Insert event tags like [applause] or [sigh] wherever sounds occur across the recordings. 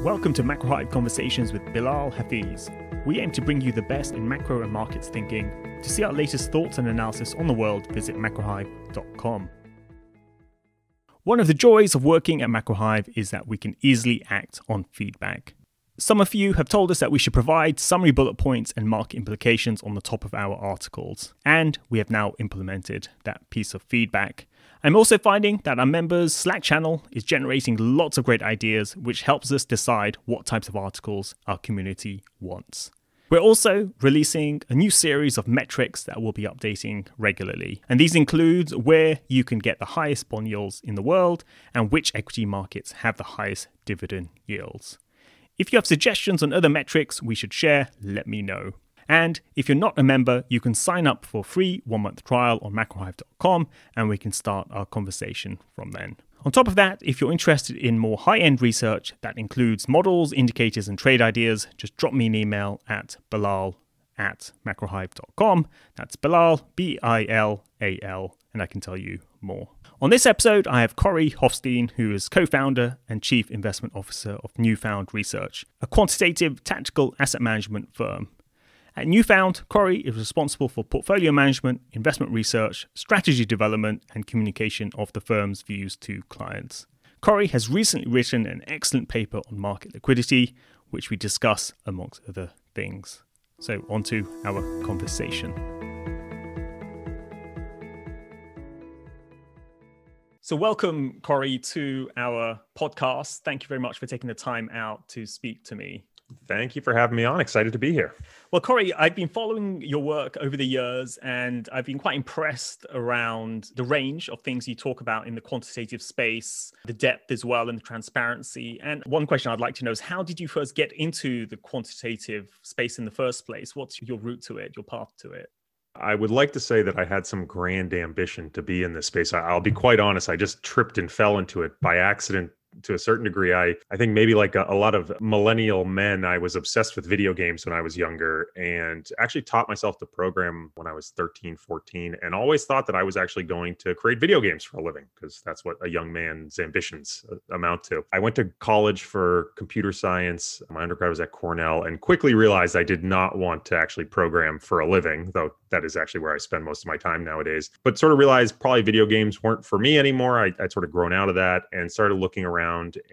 Welcome to Macro Hive Conversations with Bilal Hafiz. We aim to bring you the best in macro and markets thinking. To see our latest thoughts and analysis on the world, visit macrohive.com. One of the joys of working at MacroHive is that we can easily act on feedback. Some of you have told us that we should provide summary bullet points and mark implications on the top of our articles, and we have now implemented that piece of feedback. I'm also finding that our members' Slack channel is generating lots of great ideas, which helps us decide what types of articles our community wants. We're also releasing a new series of metrics that we'll be updating regularly. And these include where you can get the highest bond yields in the world and which equity markets have the highest dividend yields. If you have suggestions on other metrics we should share, let me know. And if you're not a member, you can sign up for a free one month trial on macrohive.com and we can start our conversation from then. On top of that, if you're interested in more high end research that includes models, indicators, and trade ideas, just drop me an email at balal at macrohive.com. That's Bilal, B I L A L, and I can tell you more. On this episode, I have Corey Hofstein, who is co founder and chief investment officer of Newfound Research, a quantitative tactical asset management firm. At Newfound, Corey is responsible for portfolio management, investment research, strategy development, and communication of the firm's views to clients. Corey has recently written an excellent paper on market liquidity, which we discuss amongst other things. So, on to our conversation. So, welcome, Corey, to our podcast. Thank you very much for taking the time out to speak to me. Thank you for having me on. Excited to be here. Well, Corey, I've been following your work over the years and I've been quite impressed around the range of things you talk about in the quantitative space, the depth as well, and the transparency. And one question I'd like to know is how did you first get into the quantitative space in the first place? What's your route to it, your path to it? I would like to say that I had some grand ambition to be in this space. I'll be quite honest, I just tripped and fell into it by accident to a certain degree i i think maybe like a, a, lot of millennial men i was obsessed with video games when i was younger and actually taught myself to program when i was 13 14 and always thought that i was actually going to create video games for a living because that's what a young man's ambitions uh, amount to i went to college for computer science my undergrad was at cornell and quickly realized i did not want to actually program for a living though that is actually where i spend most of my time nowadays but sort of realized probably video games weren't for me anymore I, i'd sort of grown out of that and started looking around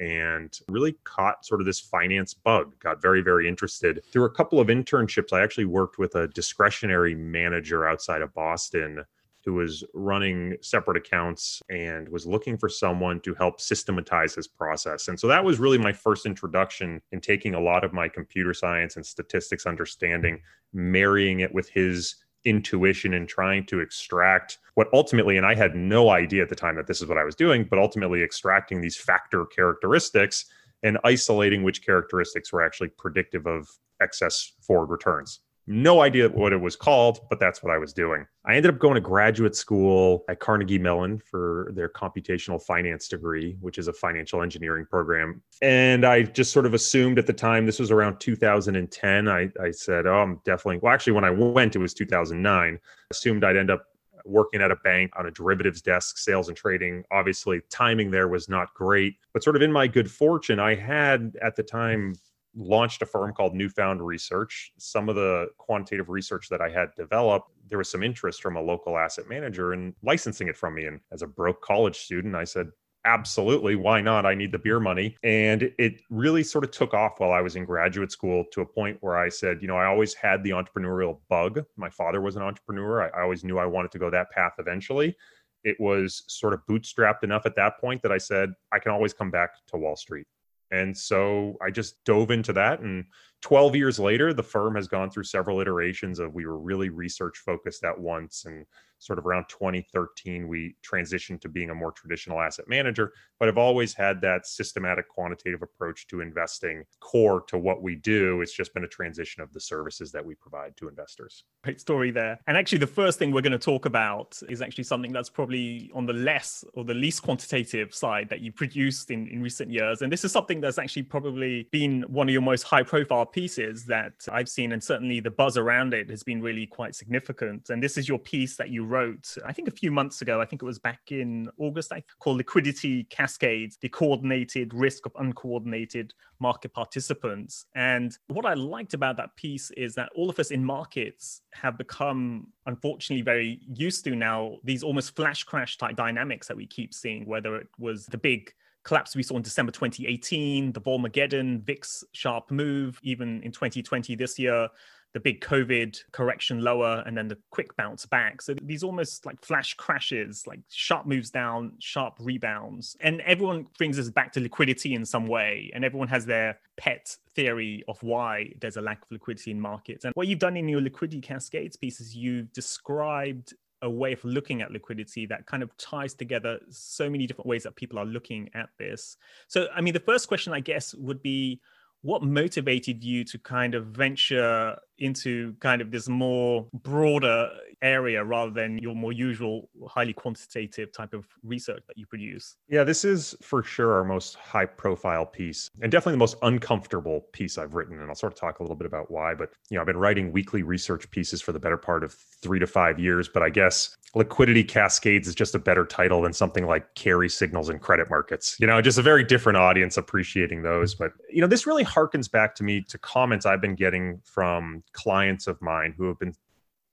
and really caught sort of this finance bug, got very, very interested. Through a couple of internships, I actually worked with a discretionary manager outside of Boston who was running separate accounts and was looking for someone to help systematize his process. And so that was really my first introduction in taking a lot of my computer science and statistics understanding, marrying it with his intuition and trying to extract what ultimately, and I had no idea at the time that this is what I was doing, but ultimately extracting these factor characteristics and isolating which characteristics were actually predictive of excess forward returns. No idea what it was called, but that's what I was doing. I ended up going to graduate school at Carnegie Mellon for their computational finance degree, which is a financial engineering program. And I just sort of assumed at the time, this was around 2010. I, I said, Oh, I'm definitely, well, actually, when I went, it was 2009. Assumed I'd end up working at a bank on a derivatives desk, sales and trading. Obviously, timing there was not great, but sort of in my good fortune, I had at the time launched a firm called Newfound Research. Some of the quantitative research that I had developed, there was some interest from a local asset manager in licensing it from me. And as a broke college student, I said, absolutely why not i need the beer money and it really sort of took off while i was in graduate school to a point where i said you know i always had the entrepreneurial bug my father was an entrepreneur i, I always knew i wanted to go that path eventually it was sort of bootstrapped enough at that point that i said i can always come back to wall street and so I just dove into that. And 12 years later, the firm has gone through several iterations of we were really research focused at once and sort of around 2013, we transitioned to being a more traditional asset manager, but have always had that systematic quantitative approach to investing core to what we do. It's just been a transition of the services that we provide to investors. Great story there. And actually, the first thing we're going to talk about is actually something that's probably on the less or the least quantitative side that you produced in, in recent years. And this is something that's actually probably been one of your most high profile pieces that I've seen. And certainly the buzz around it has been really quite significant. And this is your piece that you wrote, I think a few months ago, I think it was back in August, I called Liquidity Cascades, the coordinated risk of uncoordinated market participants. And what I liked about that piece is that all of us in markets have become, unfortunately, very used to now these almost flash crash type dynamics that we keep seeing, whether it was the big collapse we saw in December 2018, the Volmageddon, VIX sharp move, even in 2020 this year, the big COVID correction lower and then the quick bounce back. So these almost like flash crashes, like sharp moves down, sharp rebounds. And everyone brings us back to liquidity in some way. And everyone has their pet theory of why there's a lack of liquidity in markets. And what you've done in your liquidity cascades piece is you've described a way of looking at liquidity that kind of ties together so many different ways that people are looking at this. So, I mean, the first question, I guess, would be what motivated you to kind of venture into kind of this more broader area rather than your more usual highly quantitative type of research that you produce. Yeah, this is for sure our most high profile piece and definitely the most uncomfortable piece I've written and I'll sort of talk a little bit about why, but you know, I've been writing weekly research pieces for the better part of 3 to 5 years, but I guess liquidity cascades is just a better title than something like carry signals in credit markets. You know, just a very different audience appreciating those, but you know, this really harkens back to me to comments I've been getting from clients of mine who have been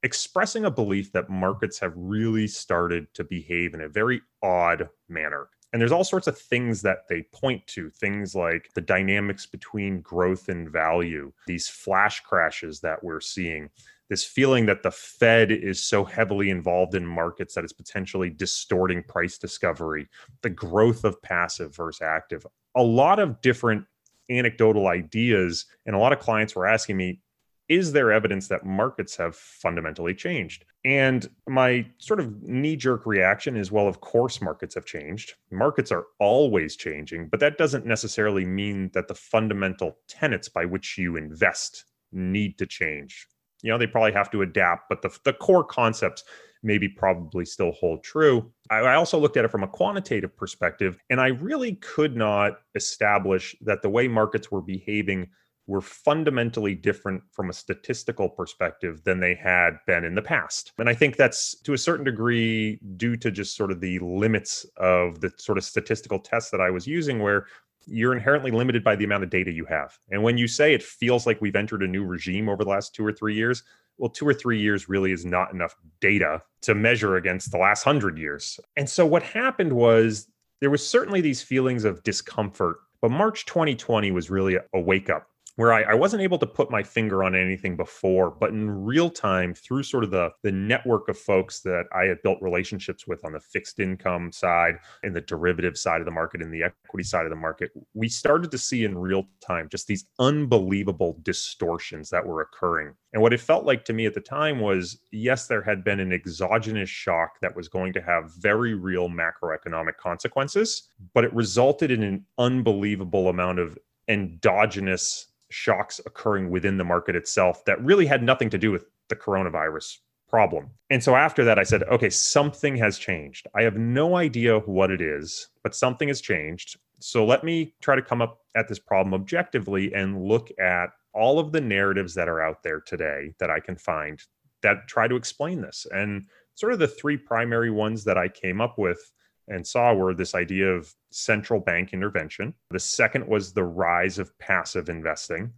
expressing a belief that markets have really started to behave in a very odd manner. And there's all sorts of things that they point to, things like the dynamics between growth and value, these flash crashes that we're seeing, this feeling that the Fed is so heavily involved in markets that it's potentially distorting price discovery, the growth of passive versus active, a lot of different anecdotal ideas. And a lot of clients were asking me, is there evidence that markets have fundamentally changed? And my sort of knee jerk reaction is well, of course, markets have changed. Markets are always changing, but that doesn't necessarily mean that the fundamental tenets by which you invest need to change. You know, they probably have to adapt, but the, the core concepts maybe probably still hold true. I, also looked at it from a quantitative perspective, and I really could not establish that the way markets were behaving were fundamentally different from a statistical perspective than they had been in the past. And I think that's to a certain degree due to just sort of the limits of the sort of statistical tests that I was using, where you're inherently limited by the amount of data you have. And when you say it feels like we've entered a new regime over the last two or three years, well, two or three years really is not enough data to measure against the last hundred years. And so what happened was there was certainly these feelings of discomfort, but March 2020 was really a wake up where I, I wasn't able to put my finger on anything before, but in real time through sort of the the network of folks that I had built relationships with on the fixed income side and the derivative side of the market and the equity side of the market, we started to see in real time just these unbelievable distortions that were occurring. And what it felt like to me at the time was yes, there had been an exogenous shock that was going to have very real macroeconomic consequences, but it resulted in an unbelievable amount of endogenous shocks occurring within the market itself that really had nothing to do with the coronavirus problem. And so after that, I said, okay, something has changed. I have no idea what it is, but something has changed. So let me try to come up at this problem objectively and look at all of the narratives that are out there today that I can find that try to explain this. And sort of the three primary ones that I came up with and saw were this idea of central bank intervention. The second was the rise of passive investing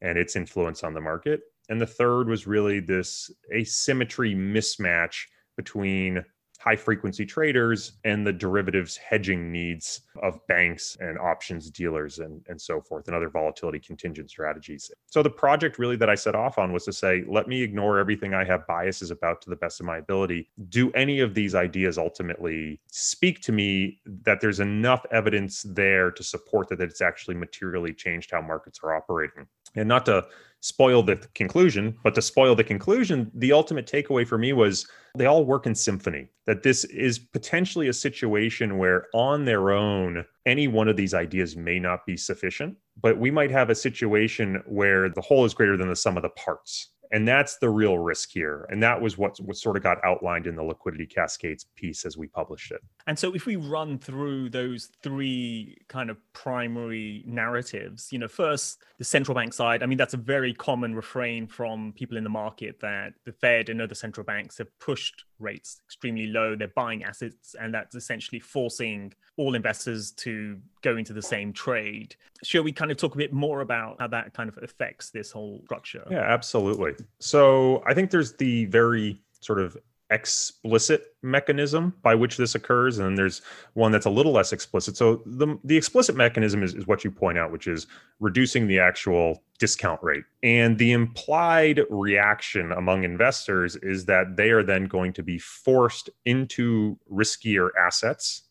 and its influence on the market. And the third was really this asymmetry mismatch between high frequency traders and the derivatives hedging needs of banks and options dealers and, and so forth and other volatility contingent strategies. So the project really that I set off on was to say, let me ignore everything I have biases about to the best of my ability. Do any of these ideas ultimately speak to me that there's enough evidence there to support that it's actually materially changed how markets are operating? and not to spoil the conclusion, but to spoil the conclusion, the ultimate takeaway for me was they all work in symphony. That this is potentially a situation where, on their own, any one of these ideas may not be sufficient, but we might have a situation where the whole is greater than the sum of the parts. And that's the real risk here. And that was what, what sort of got outlined in the liquidity cascades piece as we published it. And so, if we run through those three kind of primary narratives, you know, first, the central bank side, I mean, that's a very common refrain from people in the market that the Fed and other central banks have pushed rates extremely low. They're buying assets, and that's essentially forcing all investors to go into the same trade. Shall we kind of talk a bit more about how that kind of affects this whole structure? Yeah, absolutely. So, I think there's the very sort of explicit mechanism by which this occurs and then there's one that's a little less explicit so the, the explicit mechanism is, is what you point out which is reducing the actual discount rate and the implied reaction among investors is that they are then going to be forced into riskier assets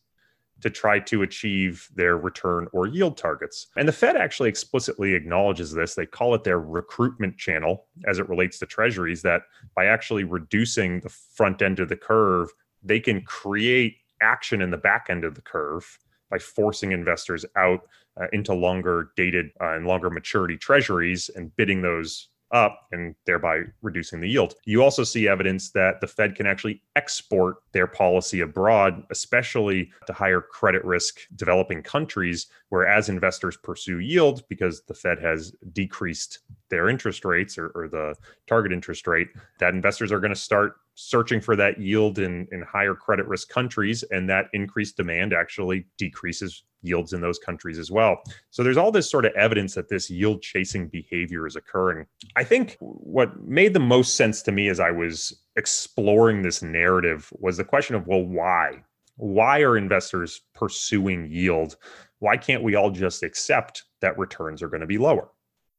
to try to achieve their return or yield targets. And the Fed actually explicitly acknowledges this. They call it their recruitment channel as it relates to treasuries, that by actually reducing the front end of the curve, they can create action in the back end of the curve by forcing investors out uh, into longer dated uh, and longer maturity treasuries and bidding those up and thereby reducing the yield. You also see evidence that the Fed can actually export their policy abroad, especially to higher credit risk developing countries, where as investors pursue yield because the Fed has decreased their interest rates or, or the target interest rate, that investors are going to start searching for that yield in, in higher credit risk countries. And that increased demand actually decreases yields in those countries as well. So there's all this sort of evidence that this yield chasing behavior is occurring. I think what made the most sense to me as I was exploring this narrative was the question of, well, why? Why are investors pursuing yield? Why can't we all just accept that returns are going to be lower?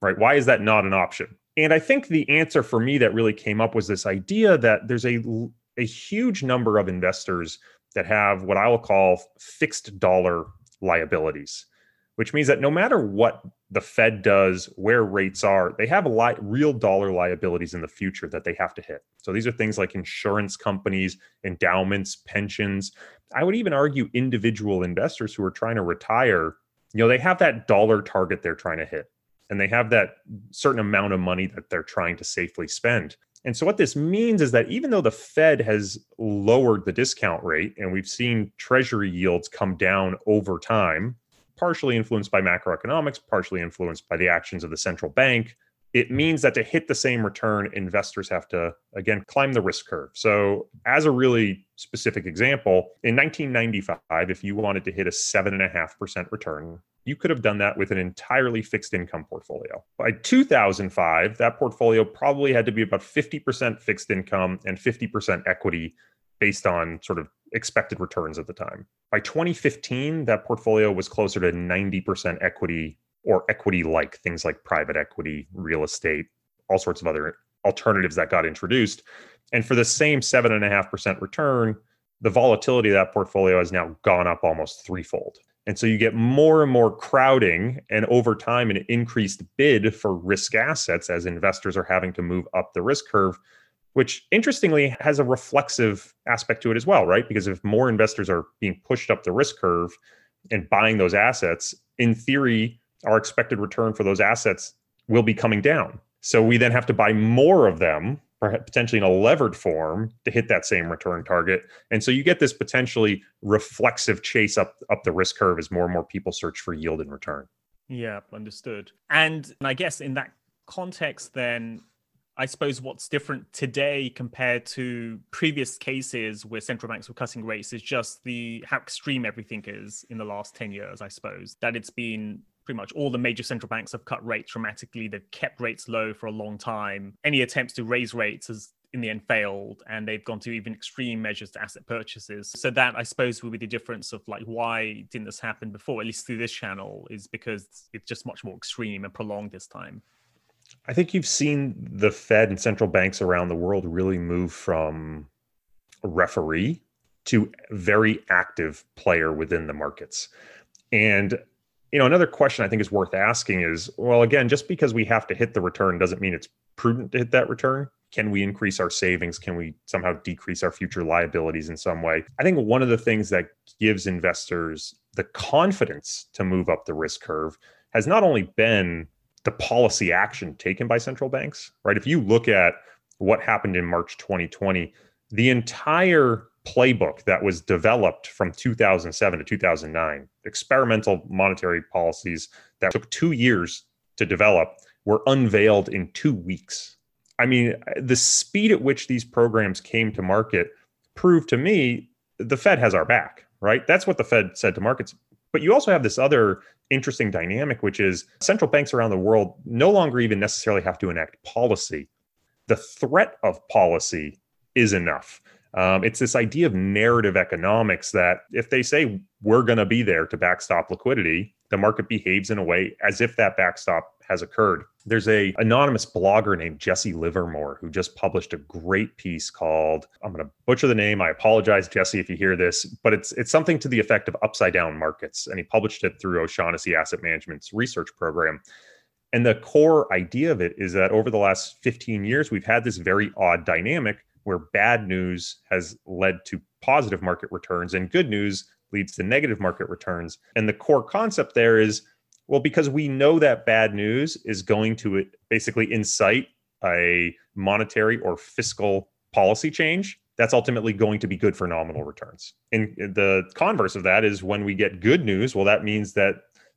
Right? Why is that not an option? And I think the answer for me that really came up was this idea that there's a a huge number of investors that have what I will call fixed dollar liabilities, which means that no matter what the Fed does, where rates are, they have a lot real dollar liabilities in the future that they have to hit. So these are things like insurance companies, endowments, pensions. I would even argue individual investors who are trying to retire, you know, they have that dollar target they're trying to hit and they have that certain amount of money that they're trying to safely spend. And so what this means is that even though the Fed has lowered the discount rate and we've seen treasury yields come down over time, partially influenced by macroeconomics, partially influenced by the actions of the central bank, it means that to hit the same return, investors have to, again, climb the risk curve. So, as a really specific example, in 1995, if you wanted to hit a 7.5% return, you could have done that with an entirely fixed income portfolio. By 2005, that portfolio probably had to be about 50% fixed income and 50% equity based on sort of expected returns at the time. By 2015, that portfolio was closer to 90% equity or equity like things like private equity, real estate, all sorts of other alternatives that got introduced. And for the same 7.5% return, the volatility of that portfolio has now gone up almost threefold. And so you get more and more crowding, and over time, an increased bid for risk assets as investors are having to move up the risk curve, which interestingly has a reflexive aspect to it as well, right? Because if more investors are being pushed up the risk curve and buying those assets, in theory, our expected return for those assets will be coming down. So we then have to buy more of them potentially in a levered form to hit that same return target. And so you get this potentially reflexive chase up up the risk curve as more and more people search for yield and return. Yeah, understood. And I guess in that context then I suppose what's different today compared to previous cases where central banks were cutting rates is just the how extreme everything is in the last 10 years, I suppose. That it's been pretty much all the major central banks have cut rates dramatically. They've kept rates low for a long time. Any attempts to raise rates has in the end failed and they've gone to even extreme measures to asset purchases so that i suppose would be the difference of like why didn't this happen before at least through this channel is because it's just much more extreme and prolonged this time i think you've seen the fed and central banks around the world really move from referee to very active player within the markets and you know, another question I think is worth asking is, well, again, just because we have to hit the return doesn't mean it's prudent to hit that return. Can we increase our savings? Can we somehow decrease our future liabilities in some way? I think one of the things that gives investors the confidence to move up the risk curve has not only been the policy action taken by central banks, right? If you look at what happened in March 2020, the entire playbook that was developed from 2007 to 2009. Experimental monetary policies that took two years to develop were unveiled in two weeks. I mean, the speed at which these programs came to market proved to me the Fed has our back, right? That's what the Fed said to markets. But you also have this other interesting dynamic, which is central banks around the world no longer even necessarily have to enact policy. The threat of policy is enough. Um, it's this idea of narrative economics that if they say we're going to be there to backstop liquidity, the market behaves in a way as if that backstop has occurred. There's a anonymous blogger named Jesse Livermore who just published a great piece called I'm going to butcher the name. I apologize Jesse if you hear this, but it's it's something to the effect of upside down markets and he published it through O'Shaughnessy Asset Management's research program. And the core idea of it is that over the last 15 years we've had this very odd dynamic where bad news has led to positive market returns and good news leads to negative market returns. And the core concept there is well, because we know that bad news is going to uh, basically incite a monetary or fiscal policy change, that's ultimately going to be good for nominal returns. And uh, the converse of that is when we get good news, well, that means that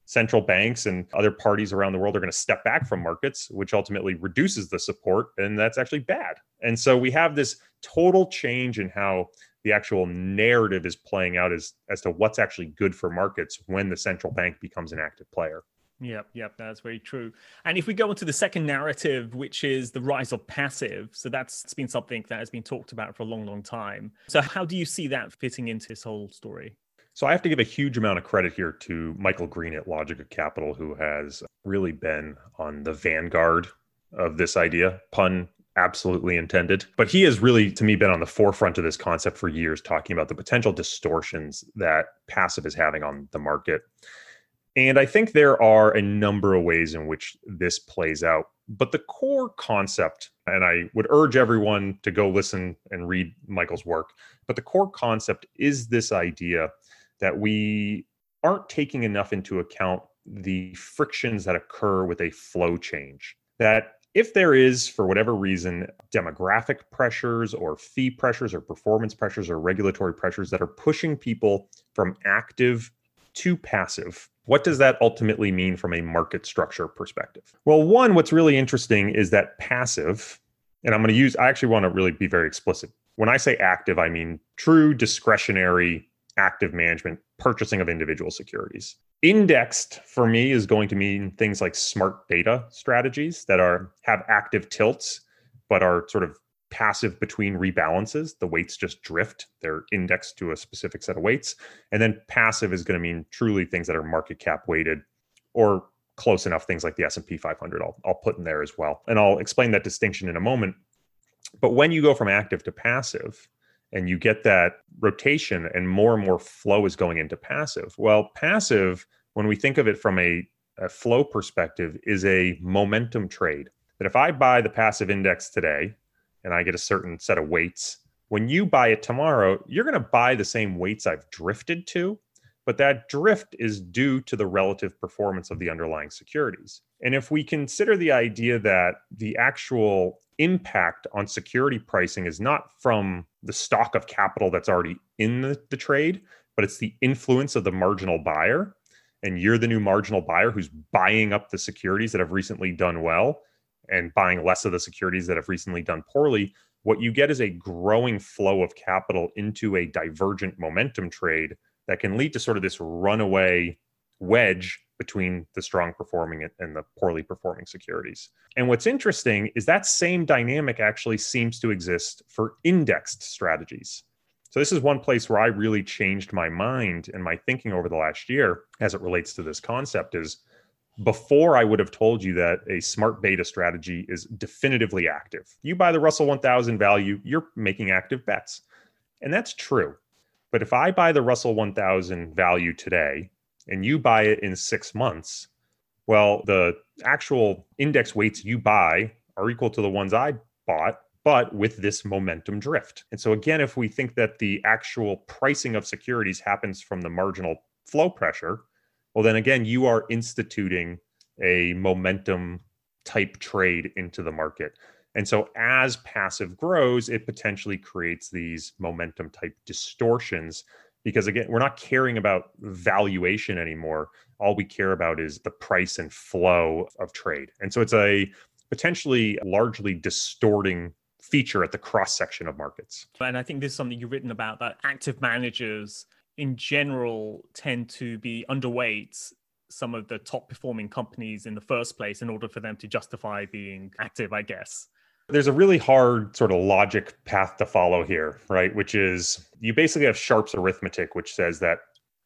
central banks and other parties around the world are going to step back from markets, which ultimately reduces the support. And that's actually bad. And so we have this total change in how the actual narrative is playing out as, as to what's actually good for markets when the central bank becomes an active player. Yep, yep, that's very true. And if we go on to the second narrative, which is the rise of passive, so that's been something that has been talked about for a long, long time. So, how do you see that fitting into this whole story? So I have to give a huge amount of credit here to Michael Green at Logica Capital, who has really been on the vanguard of this idea, pun absolutely intended. But he has really, to me, been on the forefront of this concept for years, talking about the potential distortions that passive is having on the market. And I think there are a number of ways in which this plays out. But the core concept, and I would urge everyone to go listen and read Michael's work, but the core concept is this idea that we aren't taking enough into account the frictions that occur with a flow change. That if there is, for whatever reason, demographic pressures or fee pressures or performance pressures or regulatory pressures that are pushing people from active to passive, what does that ultimately mean from a market structure perspective? Well, one, what's really interesting is that passive, and I'm going to use, I actually want to really be very explicit. When I say active, I mean true discretionary active management, purchasing of individual securities. Indexed for me is going to mean things like smart beta strategies that are have active tilts but are sort of passive between rebalances. The weights just drift. They're indexed to a specific set of weights. And then passive is going to mean truly things that are market cap weighted or close enough things like the S&P 500 I'll, I'll put in there as well. And I'll explain that distinction in a moment. But when you go from active to passive, and you get that rotation and more and more flow is going into passive well passive when we think of it from a, a, flow perspective is a momentum trade that if i buy the passive index today and i get a certain set of weights when you buy it tomorrow you're going to buy the same weights i've drifted to but that drift is due to the relative performance of the underlying securities and if we consider the idea that the actual impact on security pricing is not from the stock of capital that's already in the, the trade, but it's the influence of the marginal buyer. And you're the new marginal buyer who's buying up the securities that have recently done well and buying less of the securities that have recently done poorly. What you get is a growing flow of capital into a divergent momentum trade that can lead to sort of this runaway wedge between the strong performing and the poorly performing securities. And what's interesting is that same dynamic actually seems to exist for indexed strategies. So, this is one place where I really changed my mind and my thinking over the last year as it relates to this concept is before I would have told you that a smart beta strategy is definitively active. You buy the Russell 1000 value, you're making active bets. And that's true. But if I buy the Russell 1000 value today and you buy it in six months, well, the actual index weights you buy are equal to the ones I bought, but with this momentum drift. And so, again, if we think that the actual pricing of securities happens from the marginal flow pressure, well, then again, you are instituting a momentum type trade into the market. And so, as passive grows, it potentially creates these momentum type distortions because again we're not caring about valuation anymore all we care about is the price and flow of trade and so it's a potentially largely distorting feature at the cross section of markets and i think this is something you've written about that active managers in general tend to be underweight some of the top performing companies in the first place in order for them to justify being active i guess there's a really hard sort of logic path to follow here, right? Which is you basically have Sharp's arithmetic, which says that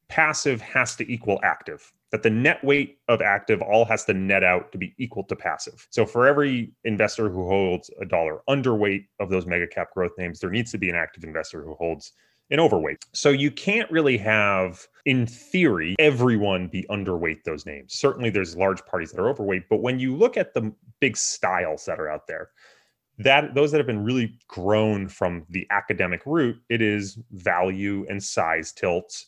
passive has to equal active, that the net weight of active all has to net out to be equal to passive. So for every investor who holds a dollar underweight of those mega cap growth names, there needs to be an active investor who holds an overweight. So you can't really have, in theory, everyone be underweight those names. Certainly there's large parties that are overweight, but when you look at the big styles that are out there, that those that have been really grown from the academic route, it is value and size tilts.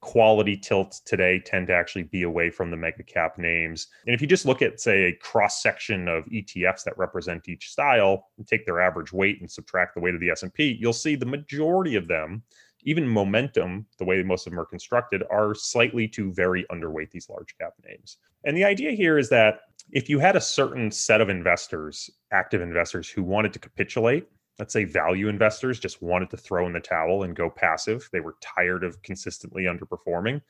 Quality tilts today tend to actually be away from the mega cap names. And if you just look at, say, a cross section of ETFs that represent each style and take their average weight and subtract the weight of the S&P, you'll see the majority of them, even momentum, the way most of them are constructed, are slightly to very underweight these large cap names. And the idea here is that if you had a certain set of investors, active investors who wanted to capitulate, let's say value investors just wanted to throw in the towel and go passive, they were tired of consistently underperforming,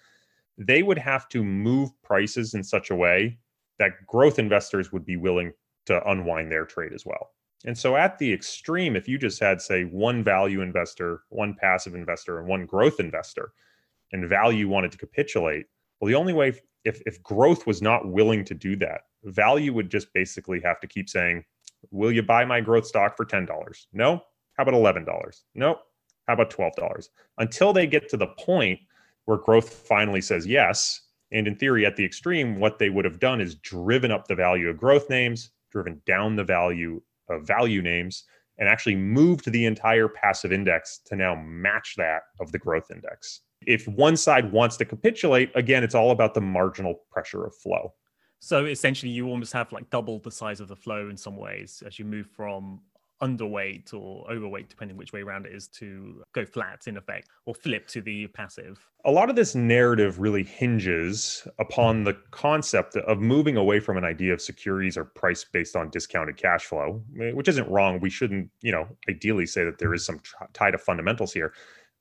they would have to move prices in such a way that growth investors would be willing to unwind their trade as well. And so at the extreme, if you just had, say, one value investor, one passive investor, and one growth investor, and value wanted to capitulate, well, the only way if if growth was not willing to do that, value would just basically have to keep saying, Will you buy my growth stock for $10? No. How about $11? No. How about $12? Until they get to the point where growth finally says yes. And in theory, at the extreme, what they would have done is driven up the value of growth names, driven down the value of value names, and actually moved the entire passive index to now match that of the growth index. If one side wants to capitulate, again, it's all about the marginal pressure of flow. So essentially, you almost have like double the size of the flow in some ways as you move from underweight or overweight, depending which way around it is, to go flat in effect or flip to the passive. A lot of this narrative really hinges upon the concept of moving away from an idea of securities are priced based on discounted cash flow, eh, which isn't wrong. We shouldn't, you know, ideally say that there is some t- tie to fundamentals here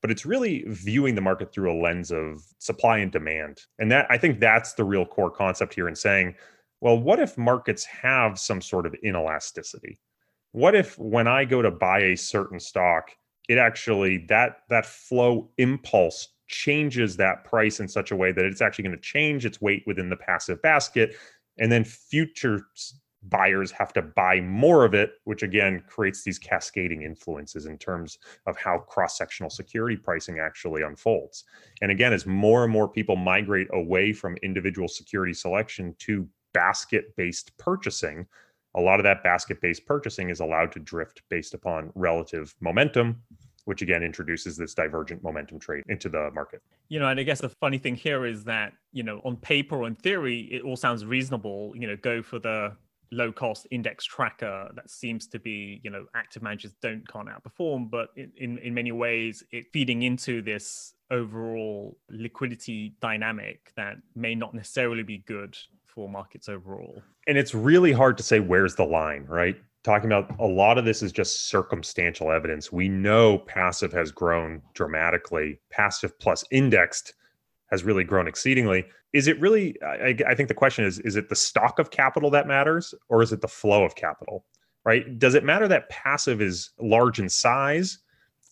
but it's really viewing the market through a lens of supply and demand. And that I think that's the real core concept here in saying, well, what if markets have some sort of inelasticity? What if when I go to buy a certain stock, it actually that that flow impulse changes that price in such a way that it's actually going to change its weight within the passive basket and then future buyers have to buy more of it, which again creates these cascading influences in terms of how cross sectional security pricing actually unfolds. And again, as more and more people migrate away from individual security selection to basket based purchasing, a lot of that basket based purchasing is allowed to drift based upon relative momentum. Which again introduces this divergent momentum trade into the market. You know, and I guess the funny thing here is that, you know, on paper, or in theory, it all sounds reasonable. You know, go for the low cost index tracker that seems to be you know active managers don't can't outperform but in in many ways it feeding into this overall liquidity dynamic that may not necessarily be good for markets overall and it's really hard to say where's the line right talking about a lot of this is just circumstantial evidence we know passive has grown dramatically passive plus indexed has really grown exceedingly is it really I, I, think the question is is it the stock of capital that matters or is it the flow of capital right does it matter that passive is large in size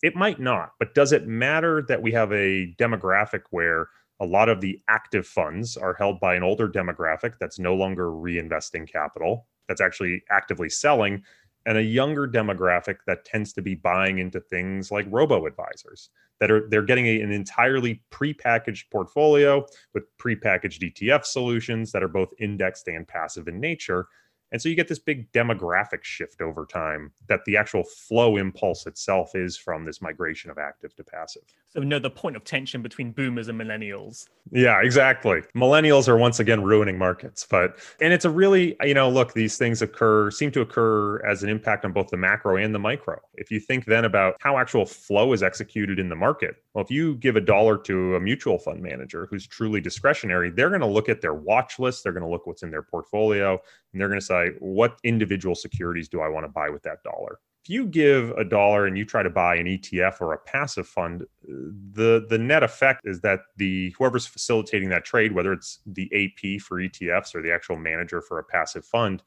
it might not but does it matter that we have a demographic where a lot of the active funds are held by an older demographic that's no longer reinvesting capital that's actually actively selling and a younger demographic that tends to be buying into things like robo advisors that are they're getting a, an entirely prepackaged portfolio with prepackaged ETF solutions that are both indexed and passive in nature and so you get this big demographic shift over time that the actual flow impulse itself is from this migration of active to passive. So, another point of tension between boomers and millennials. Yeah, exactly. Millennials are once again ruining markets. But, and it's a really, you know, look, these things occur, seem to occur as an impact on both the macro and the micro. If you think then about how actual flow is executed in the market, well, if you give a dollar to a mutual fund manager who's truly discretionary, they're going to look at their watch list, they're going to look what's in their portfolio, and they're going to say, what individual securities do I want to buy with that dollar? If you give a dollar and you try to buy an ETF or a passive fund, the the net effect is that the whoever's facilitating that trade, whether it's the AP for ETFs or the actual manager for a passive fund,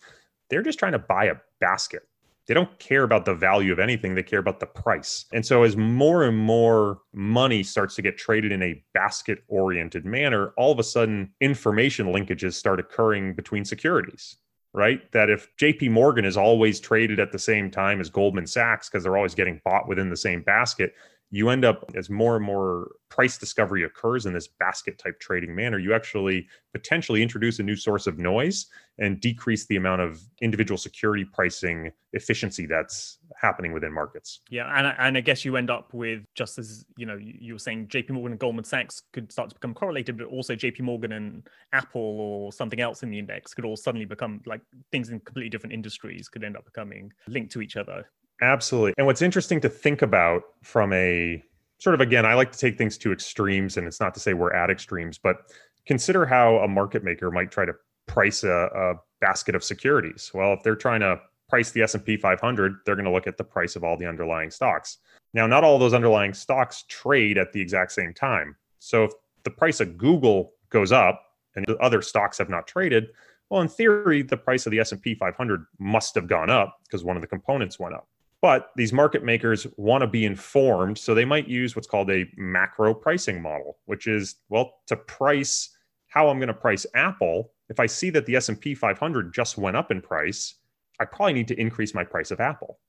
they're just trying to buy a basket. They don't care about the value of anything, they care about the price. And so, as more and more money starts to get traded in a basket oriented manner, all of a sudden information linkages start occurring between securities right? That if JP Morgan is always traded at the same time as Goldman Sachs because they're always getting bought within the same basket, you end up as more and more price discovery occurs in this basket type trading manner, you actually potentially introduce a new source of noise and decrease the amount of individual security pricing efficiency that's happening within markets. Yeah, and and I guess you end up with just as you know you were saying, J.P. Morgan and Goldman Sachs could start to become correlated, but also J.P. Morgan and Apple or something else in the index could all suddenly become like things in completely different industries could end up becoming linked to each other. Absolutely, and what's interesting to think about from a sort of again, I like to take things to extremes, and it's not to say we're at extremes, but consider how a market maker might try to price a, a basket of securities. Well, if they're trying to price the S&P 500, they're going to look at the price of all the underlying stocks. Now, not all those underlying stocks trade at the exact same time. So if the price of Google goes up and the other stocks have not traded, well, in theory, the price of the S&P 500 must have gone up because one of the components went up. But these market makers want to be informed, so they might use what's called a macro pricing model, which is well to price how I'm going to price Apple. If I see that the S&P 500 just went up in price, I probably need to increase my price of Apple.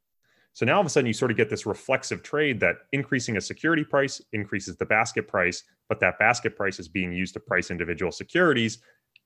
So now all of a sudden you sort of get this reflexive trade that increasing a security price increases the basket price, but that basket price is being used to price individual securities.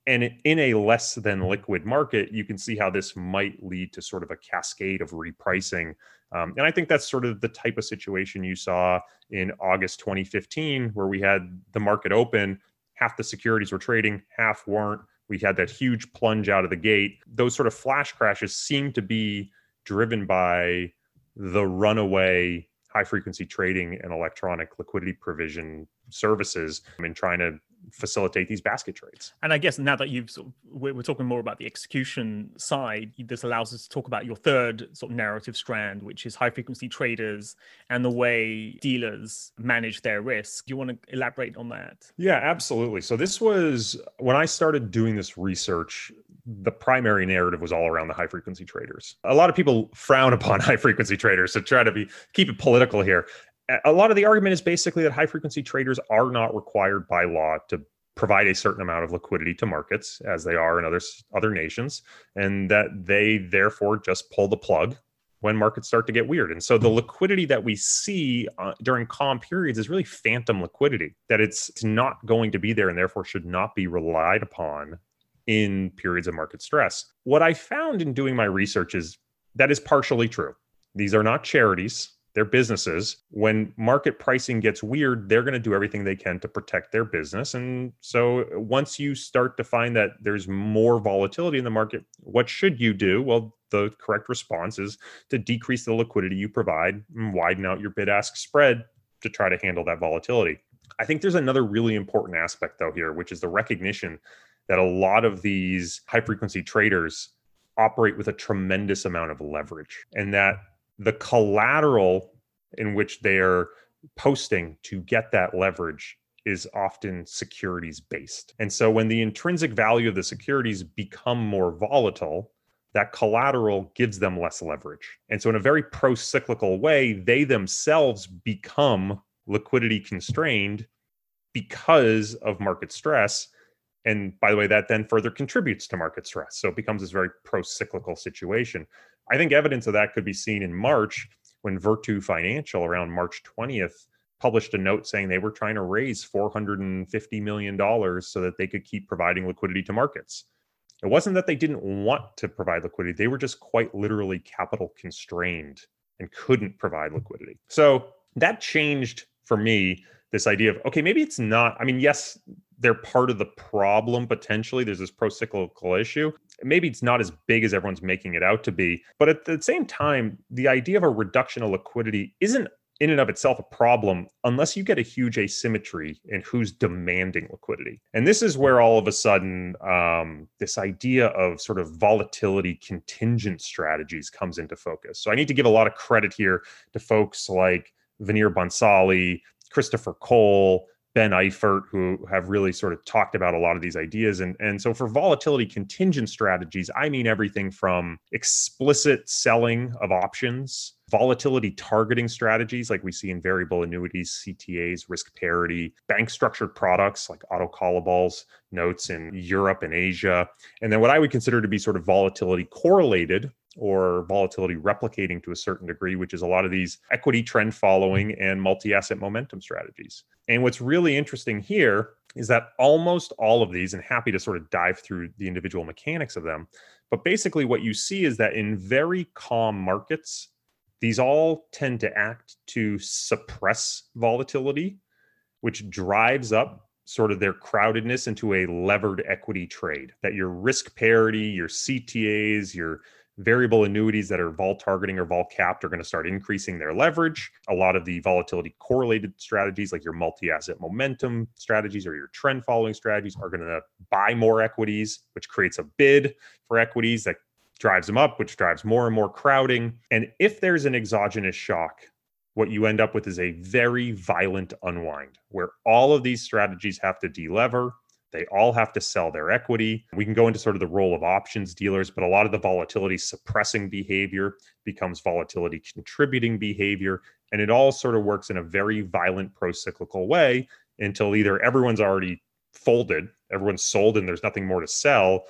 And in a less than liquid market, you can see how this might lead to sort of a cascade of repricing. Um, and I think that's sort of the type of situation you saw in August 2015, where we had the market open, half the securities were trading, half weren't we had that huge plunge out of the gate. Those sort of flash crashes seem to be driven by the runaway high frequency trading and electronic liquidity provision services I and mean, trying to facilitate these basket trades. And I guess now that you've sort of, we're, we're, talking more about the execution side, this allows us to talk about your third sort of narrative strand, which is high frequency traders and the way dealers manage their risk. Do you want to elaborate on that? Yeah, absolutely. So this was when I started doing this research. The primary narrative was all around the high frequency traders. A lot of people frown upon [laughs] high frequency traders, so try to be keep it political here a lot of the argument is basically that high frequency traders are not required by law to provide a certain amount of liquidity to markets as they are in other other nations and that they therefore just pull the plug when markets start to get weird and so the liquidity that we see uh, during calm periods is really phantom liquidity that it's, it's not going to be there and therefore should not be relied upon in periods of market stress what i found in doing my research is that is partially true these are not charities their businesses. When market pricing gets weird, they're going to do everything they can to protect their business. And so once you start to find that there's more volatility in the market, what should you do? Well, the correct response is to decrease the liquidity you provide and widen out your bid ask spread to try to handle that volatility. I think there's another really important aspect, though, here, which is the recognition that a lot of these high frequency traders operate with a tremendous amount of leverage and that the collateral in which they are posting to get that leverage is often securities based. And so when the intrinsic value of the securities become more volatile, that collateral gives them less leverage. And so in a very pro-cyclical way, they themselves become liquidity constrained because of market stress and by the way, that then further contributes to market stress. So it becomes this very pro cyclical situation. I think evidence of that could be seen in March when Virtu Financial, around March 20th, published a note saying they were trying to raise $450 million so that they could keep providing liquidity to markets. It wasn't that they didn't want to provide liquidity, they were just quite literally capital constrained and couldn't provide liquidity. So that changed for me this idea of okay, maybe it's not. I mean, yes, they're part of the problem potentially. There's this pro-cyclical issue. Maybe it's not as big as everyone's making it out to be. But at the same time, the idea of a reduction of liquidity isn't in and of itself a problem unless you get a huge asymmetry in who's demanding liquidity. And this is where all of a sudden um, this idea of sort of volatility contingent strategies comes into focus. So I need to give a lot of credit here to folks like Veneer Bansali, Christopher Cole, Ben Eifert, who have really sort of talked about a lot of these ideas. And, and so for volatility contingent strategies, I mean everything from explicit selling of options, volatility targeting strategies like we see in variable annuities, CTAs, risk parity, bank structured products like auto callables, notes in Europe and Asia. And then what I would consider to be sort of volatility correlated or volatility replicating to a certain degree, which is a lot of these equity trend following and multi asset momentum strategies. And what's really interesting here is that almost all of these, and happy to sort of dive through the individual mechanics of them, but basically what you see is that in very calm markets, these all tend to act to suppress volatility, which drives up sort of their crowdedness into a levered equity trade that your risk parity, your CTAs, your variable annuities that are vol targeting or vol capped are going to start increasing their leverage. A lot of the volatility correlated strategies, like your multi asset momentum strategies or your trend following strategies, are going to buy more equities, which creates a bid for equities that drives them up, which drives more and more crowding. And if there's an exogenous shock, what you end up with is a very violent unwind where all of these strategies have to delever they all have to sell their equity. We can go into sort of the role of options dealers, but a lot of the volatility suppressing behavior becomes volatility contributing behavior. And it all sort of works in a very violent pro cyclical way until either everyone's already folded, everyone's sold, and there's nothing more to sell,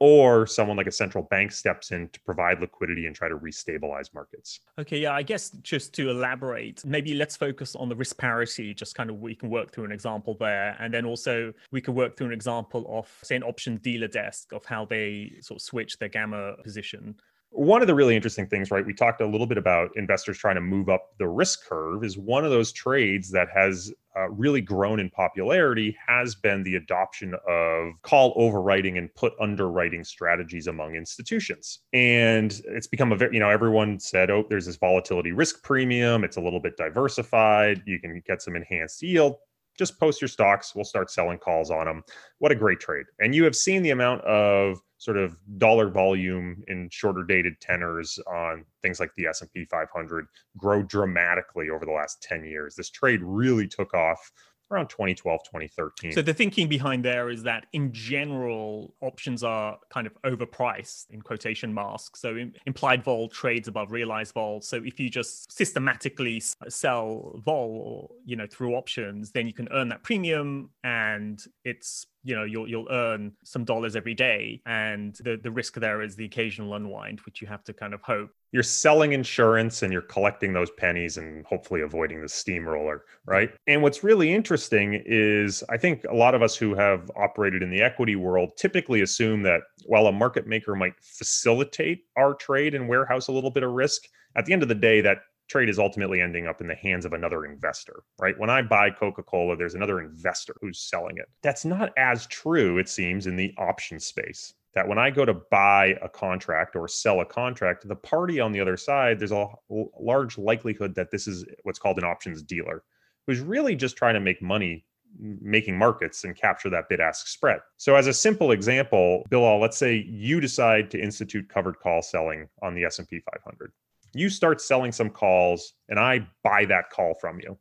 or someone like a central bank steps in to provide liquidity and try to restabilize markets. Okay, yeah, I guess just to elaborate, maybe let's focus on the risk parity, just kind of we can work through an example there. And then also we could work through an example of, say, an option dealer desk of how they sort of switch their gamma position one of the really interesting things, right? We talked a little bit about investors trying to move up the risk curve, is one of those trades that has uh, really grown in popularity has been the adoption of call overwriting and put underwriting strategies among institutions. And it's become a very, you know, everyone said, oh, there's this volatility risk premium. It's a little bit diversified. You can get some enhanced yield just post your stocks. We'll start selling calls on them. What a great trade. And you have seen the amount of sort of dollar volume in shorter dated tenors on things like the S&P 500 grow dramatically over the last 10 years. This trade really took off around 2012, 2013. So the thinking behind there is that in general, options are kind of overpriced in quotation marks. So implied vol trades above realized vol. So if you just systematically sell vol, you know, through options, then you can earn that premium and it's you know you'll you'll earn some dollars every day and the the risk there is the occasional unwind which you have to kind of hope you're selling insurance and you're collecting those pennies and hopefully avoiding the steamroller right and what's really interesting is i think a lot of us who have operated in the equity world typically assume that while a market maker might facilitate our trade and warehouse a little bit of risk at the end of the day that trade is ultimately ending up in the hands of another investor, right? When I buy Coca Cola, there's another investor who's selling it. That's not as true, it seems, in the option space. That when I go to buy a contract or sell a contract, the party on the other side, there's a large likelihood that this is what's called an options dealer, who's really just trying to make money making markets and capture that bid ask spread. So as a simple example, Bill, let's say you decide to institute covered call selling on the S&P 500 you start selling some calls and I buy that call from you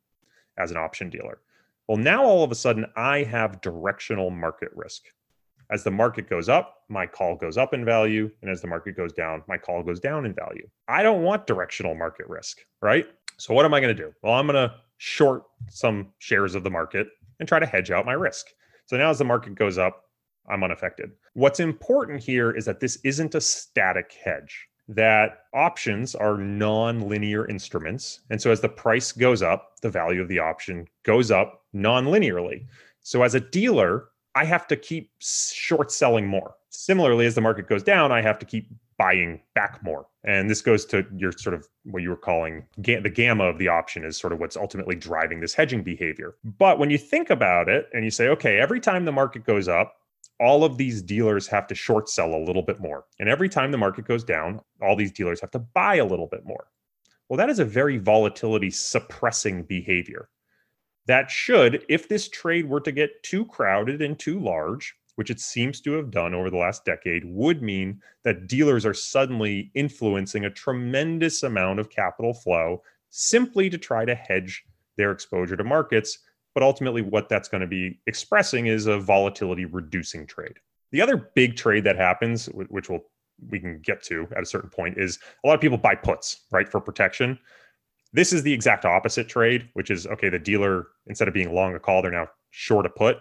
as an option dealer. Well, now all of a sudden I have directional market risk. As the market goes up, my call goes up in value. And as the market goes down, my call goes down in value. I don't want directional market risk, right? So, what am I going to do? Well, I'm going to short some shares of the market and try to hedge out my risk. So, now as the market goes up, I'm unaffected. What's important here is that this isn't a static hedge that options are nonlinear instruments. And so as the price goes up, the value of the option goes up nonlinearly. So as a dealer, I have to keep short selling more. Similarly, as the market goes down, I have to keep buying back more. And this goes to your sort of what you were calling ga- the gamma of the option is sort of what's ultimately driving this hedging behavior. But when you think about it and you say, okay, every time the market goes up, all of these dealers have to short sell a little bit more. And every time the market goes down, all these dealers have to buy a little bit more. Well, that is a very volatility suppressing behavior. That should, if this trade were to get too crowded and too large, which it seems to have done over the last decade, would mean that dealers are suddenly influencing a tremendous amount of capital flow simply to try to hedge their exposure to markets but ultimately, what that's going to be expressing is a volatility reducing trade. The other big trade that happens, which we'll, we can get to at a certain point, is a lot of people buy puts, right, for protection. This is the exact opposite trade, which is okay, the dealer, instead of being long a call, they're now short a put.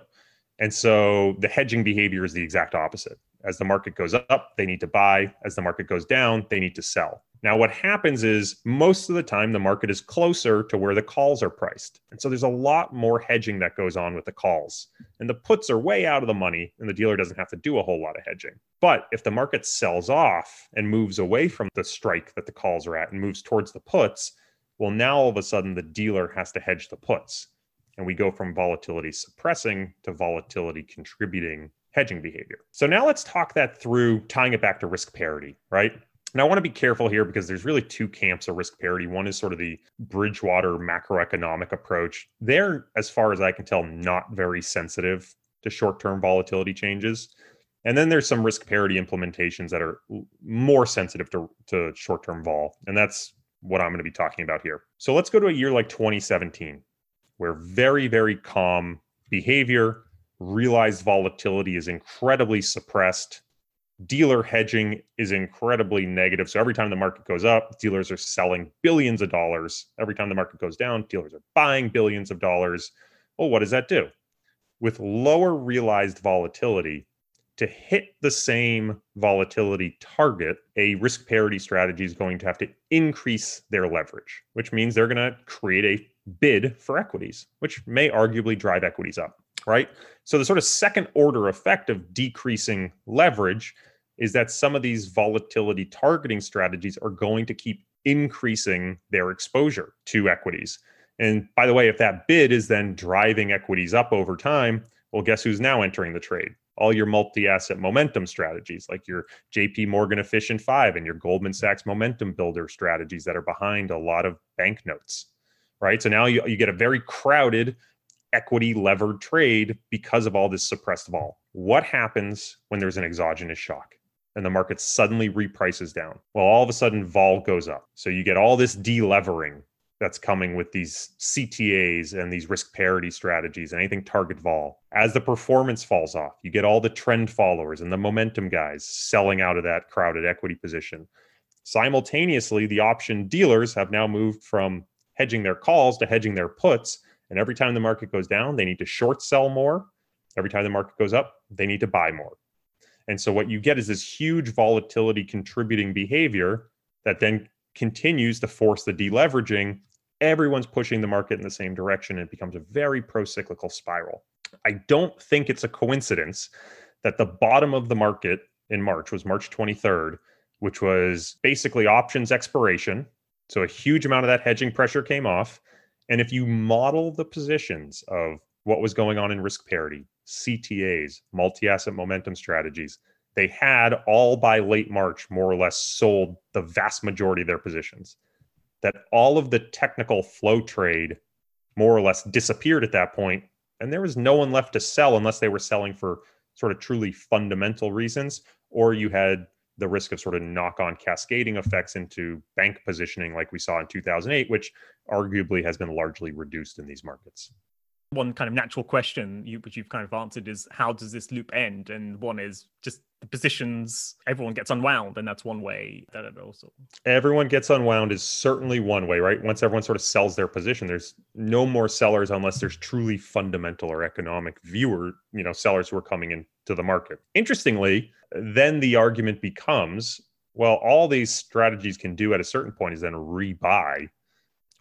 And so the hedging behavior is the exact opposite. As the market goes up, they need to buy. As the market goes down, they need to sell. Now, what happens is most of the time the market is closer to where the calls are priced. And so there's a lot more hedging that goes on with the calls. And the puts are way out of the money, and the dealer doesn't have to do a whole lot of hedging. But if the market sells off and moves away from the strike that the calls are at and moves towards the puts, well, now all of a sudden the dealer has to hedge the puts. And we go from volatility suppressing to volatility contributing hedging behavior. So now let's talk that through, tying it back to risk parity, right? And I want to be careful here because there's really two camps of risk parity. One is sort of the Bridgewater macroeconomic approach. They're, as far as I can tell, not very sensitive to short term volatility changes. And then there's some risk parity implementations that are more sensitive to, to short term vol. And that's what I'm going to be talking about here. So let's go to a year like 2017, where very, very calm behavior, realized volatility is incredibly suppressed dealer hedging is incredibly negative. So every time the market goes up, dealers are selling billions of dollars. Every time the market goes down, dealers are buying billions of dollars. Well, what does that do? With lower realized volatility, to hit the same volatility target, a risk parity strategy is going to have to increase their leverage, which means they're going to create a bid for equities, which may arguably drive equities up, right? So the sort of second order effect of decreasing leverage is that some of these volatility targeting strategies are going to keep increasing their exposure to equities. And by the way, if that bid is then driving equities up over time, well, guess who's now entering the trade? All your multi asset momentum strategies, like your JP Morgan Efficient 5 and your Goldman Sachs Momentum Builder strategies that are behind a lot of banknotes, right? So now you, you get a very crowded equity levered trade because of all this suppressed vol. What happens when there's an exogenous shock? and the market suddenly reprices down. Well, all of a sudden, vol goes up. So you get all this delevering that's coming with these CTAs and these risk parity strategies and anything target vol. As the performance falls off, you get all the trend followers and the momentum guys selling out of that crowded equity position. Simultaneously, the option dealers have now moved from hedging their calls to hedging their puts. And every time the market goes down, they need to short sell more. Every time the market goes up, they need to buy more. And so what you get is this huge volatility contributing behavior that then continues to force the deleveraging. Everyone's pushing the market in the same direction. And it becomes a very pro cyclical spiral. I don't think it's a coincidence that the bottom of the market in March was March 23rd, which was basically options expiration. So a huge amount of that hedging pressure came off. And if you model the positions of what was going on in risk parity, CTAs, multi asset momentum strategies, they had all by late March more or less sold the vast majority of their positions. That all of the technical flow trade more or less disappeared at that point, and there was no one left to sell unless they were selling for sort of truly fundamental reasons, or you had the risk of sort of knock on cascading effects into bank positioning like we saw in 2008, which arguably has been largely reduced in these markets one kind of natural question you, which you've kind of answered is how does this loop end and one is just the positions everyone gets unwound and that's one way that it also everyone gets unwound is certainly one way right once everyone sort of sells their position there's no more sellers unless there's truly fundamental or economic viewer you know sellers who are coming into the market interestingly then the argument becomes well all these strategies can do at a certain point is then rebuy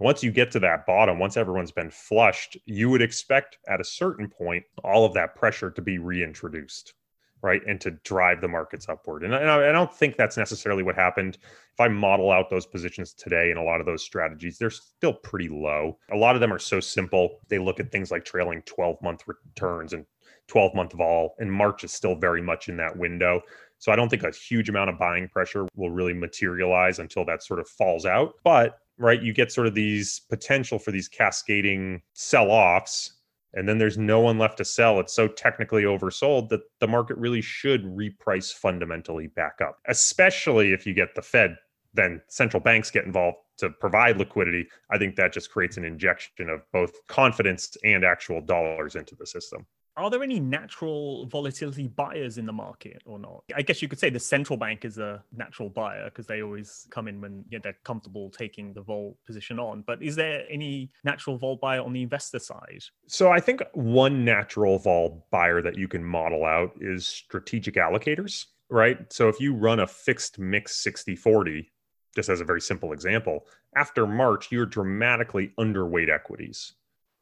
once you get to that bottom, once everyone's been flushed, you would expect at a certain point all of that pressure to be reintroduced, right? And to drive the markets upward. And, and I, I, don't think that's necessarily what happened. If I model out those positions today and a lot of those strategies, they're still pretty low. A lot of them are so simple. They look at things like trailing 12 month returns and 12 month vol, and March is still very much in that window. So I don't think a huge amount of buying pressure will really materialize until that sort of falls out. But right you get sort of these potential for these cascading sell-offs and then there's no one left to sell it's so technically oversold that the market really should reprice fundamentally back up especially if you get the fed then central banks get involved to provide liquidity i think that just creates an injection of both confidence and actual dollars into the system are there any natural volatility buyers in the market or not? I guess you could say the central bank is a natural buyer because they always come in when you know, they're comfortable taking the vol position on. But is there any natural vol buyer on the investor side? So I think one natural vol buyer that you can model out is strategic allocators, right? So if you run a fixed mix 60 40, just as a very simple example, after March, you're dramatically underweight equities.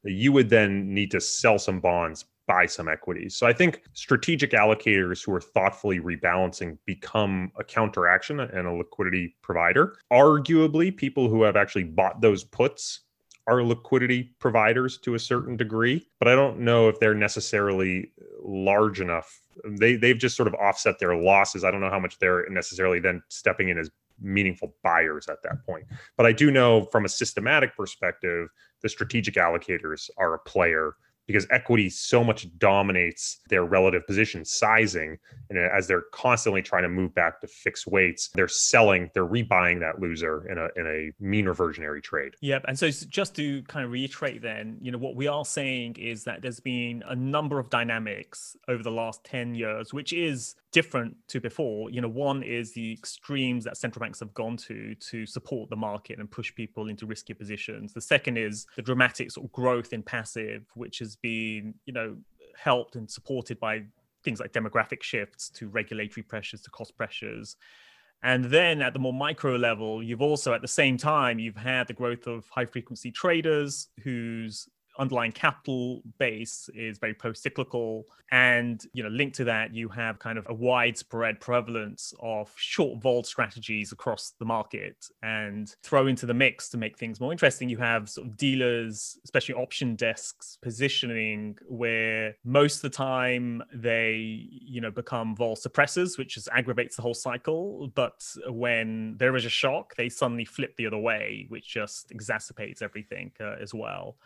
You would then need to sell some bonds buy some equities. So I think strategic allocators who are thoughtfully rebalancing become a counteraction and a liquidity provider. Arguably, people who have actually bought those puts are liquidity providers to a certain degree, but I don't know if they're necessarily large enough. They they've just sort of offset their losses. I don't know how much they're necessarily then stepping in as meaningful buyers at that point. But I do know from a systematic perspective, the strategic allocators are a player because equity so much dominates their relative position sizing. And as they're constantly trying to move back to fixed weights, they're selling, they're rebuying that loser in a in a mean reversionary trade. Yep. And so just to kind of reiterate then, you know, what we are saying is that there's been a number of dynamics over the last 10 years, which is different to before. You know, one is the extremes that central banks have gone to to support the market and push people into risky positions. The second is the dramatic sort of growth in passive, which has been, you know, helped and supported by things like demographic shifts to regulatory pressures to cost pressures. And then at the more micro level, you've also at the same time, you've had the growth of high frequency traders whose underlying capital base is very post-cyclical. And, you know, linked to that, you have kind of a widespread prevalence of short vol strategies across the market. And throw into the mix to make things more interesting, you have sort of dealers, especially option desks, positioning where most of the time they, you know, become vol suppressors, which just aggravates the whole cycle. But when there is a shock, they suddenly flip the other way, which just exacerbates everything uh, as well.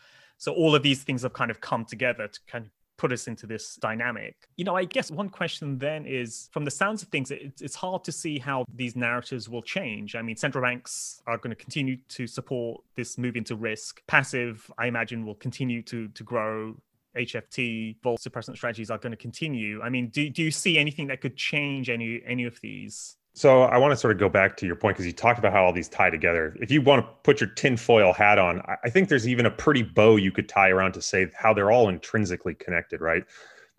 So all of these things have kind of come together to kind of put us into this dynamic. You know, I guess one question then is from the sounds of things, it, it's hard to see how these narratives will change. I mean, central banks are going to continue to support this move into risk. Passive, I imagine, will continue to, to grow. HFT, vault suppressant strategies are going to continue. I mean, do, do you see anything that could change any any of these? So I want to sort of go back to your point because you talked about how all these tie together. If you want to put your tinfoil hat on, I think there's even a pretty bow you could tie around to say how they're all intrinsically connected, right?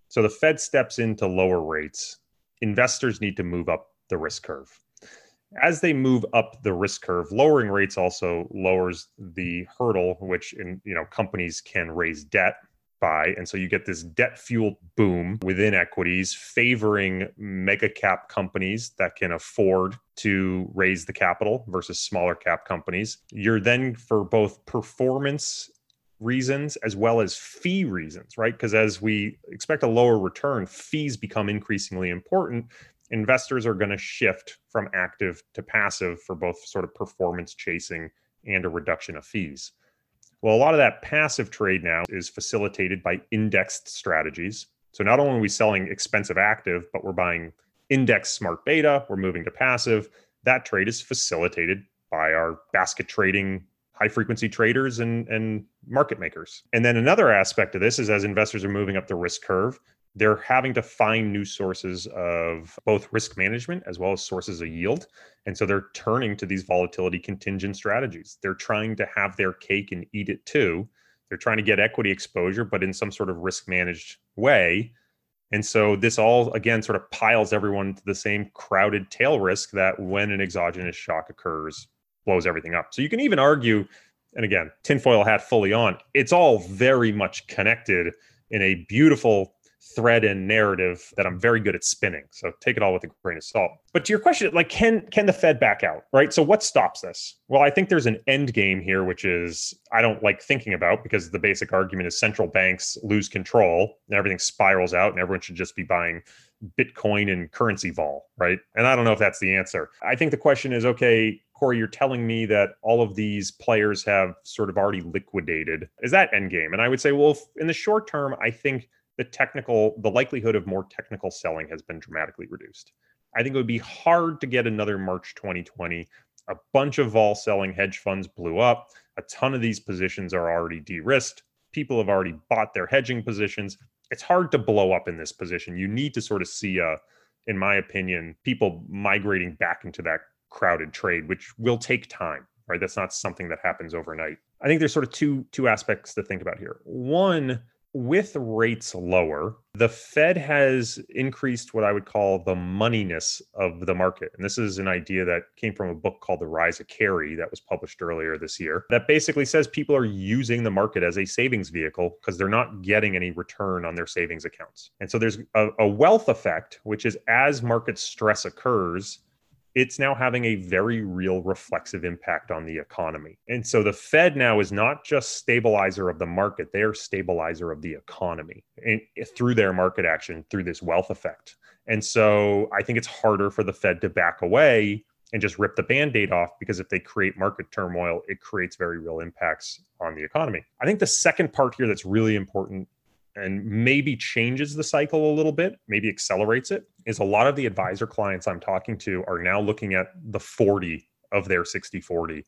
So the Fed steps into lower rates. Investors need to move up the risk curve. As they move up the risk curve, lowering rates also lowers the hurdle, which in you know companies can raise debt buy. And so you get this debt fueled boom within equities favoring mega cap companies that can afford to raise the capital versus smaller cap companies. You're then for both performance reasons as well as fee reasons, right? Because as we expect a lower return, fees become increasingly important. Investors are going to shift from active to passive for both sort of performance chasing and a reduction of fees. Well, a lot of that passive trade now is facilitated by indexed strategies. So not only are we selling expensive active, but we're buying index smart beta, we're moving to passive. That trade is facilitated by our basket trading high frequency traders and, and market makers. And then another aspect of this is as investors are moving up the risk curve, they're having to find new sources of both risk management as well as sources of yield. And so they're turning to these volatility contingent strategies. They're trying to have their cake and eat it too. They're trying to get equity exposure, but in some sort of risk managed way. And so this all, again, sort of piles everyone to the same crowded tail risk that when an exogenous shock occurs, blows everything up. So you can even argue, and again, tinfoil hat fully on, it's all very much connected in a beautiful thread and narrative that I'm very good at spinning. So take it all with a grain of salt. But to your question, like can can the Fed back out? Right. So what stops this? Well, I think there's an end game here, which is I don't like thinking about because the basic argument is central banks lose control and everything spirals out and everyone should just be buying Bitcoin and currency vol, right? And I don't know if that's the answer. I think the question is okay, Corey, you're telling me that all of these players have sort of already liquidated. Is that end game? And I would say, well, in the short term, I think the technical the likelihood of more technical selling has been dramatically reduced. I think it would be hard to get another March 2020. A bunch of all selling hedge funds blew up. A ton of these positions are already de-risked. People have already bought their hedging positions. It's hard to blow up in this position. You need to sort of see a in my opinion, people migrating back into that crowded trade, which will take time, right? That's not something that happens overnight. I think there's sort of two two aspects to think about here. One, with rates lower, the Fed has increased what I would call the moneyness of the market. And this is an idea that came from a book called The Rise of Carry that was published earlier this year that basically says people are using the market as a savings vehicle because they're not getting any return on their savings accounts. And so there's a, a wealth effect, which is as market stress occurs, it's now having a very real reflexive impact on the economy. And so the Fed now is not just stabilizer of the market, they are stabilizer of the economy and eh, through their market action, through this wealth effect. And so I think it's harder for the Fed to back away and just rip the band-aid off because if they create market turmoil it creates very real impacts on the economy i think the second part here that's really important and maybe changes the cycle a little bit, maybe accelerates it, is a lot of the advisor clients I'm talking to are now looking at the 40 of their 60 40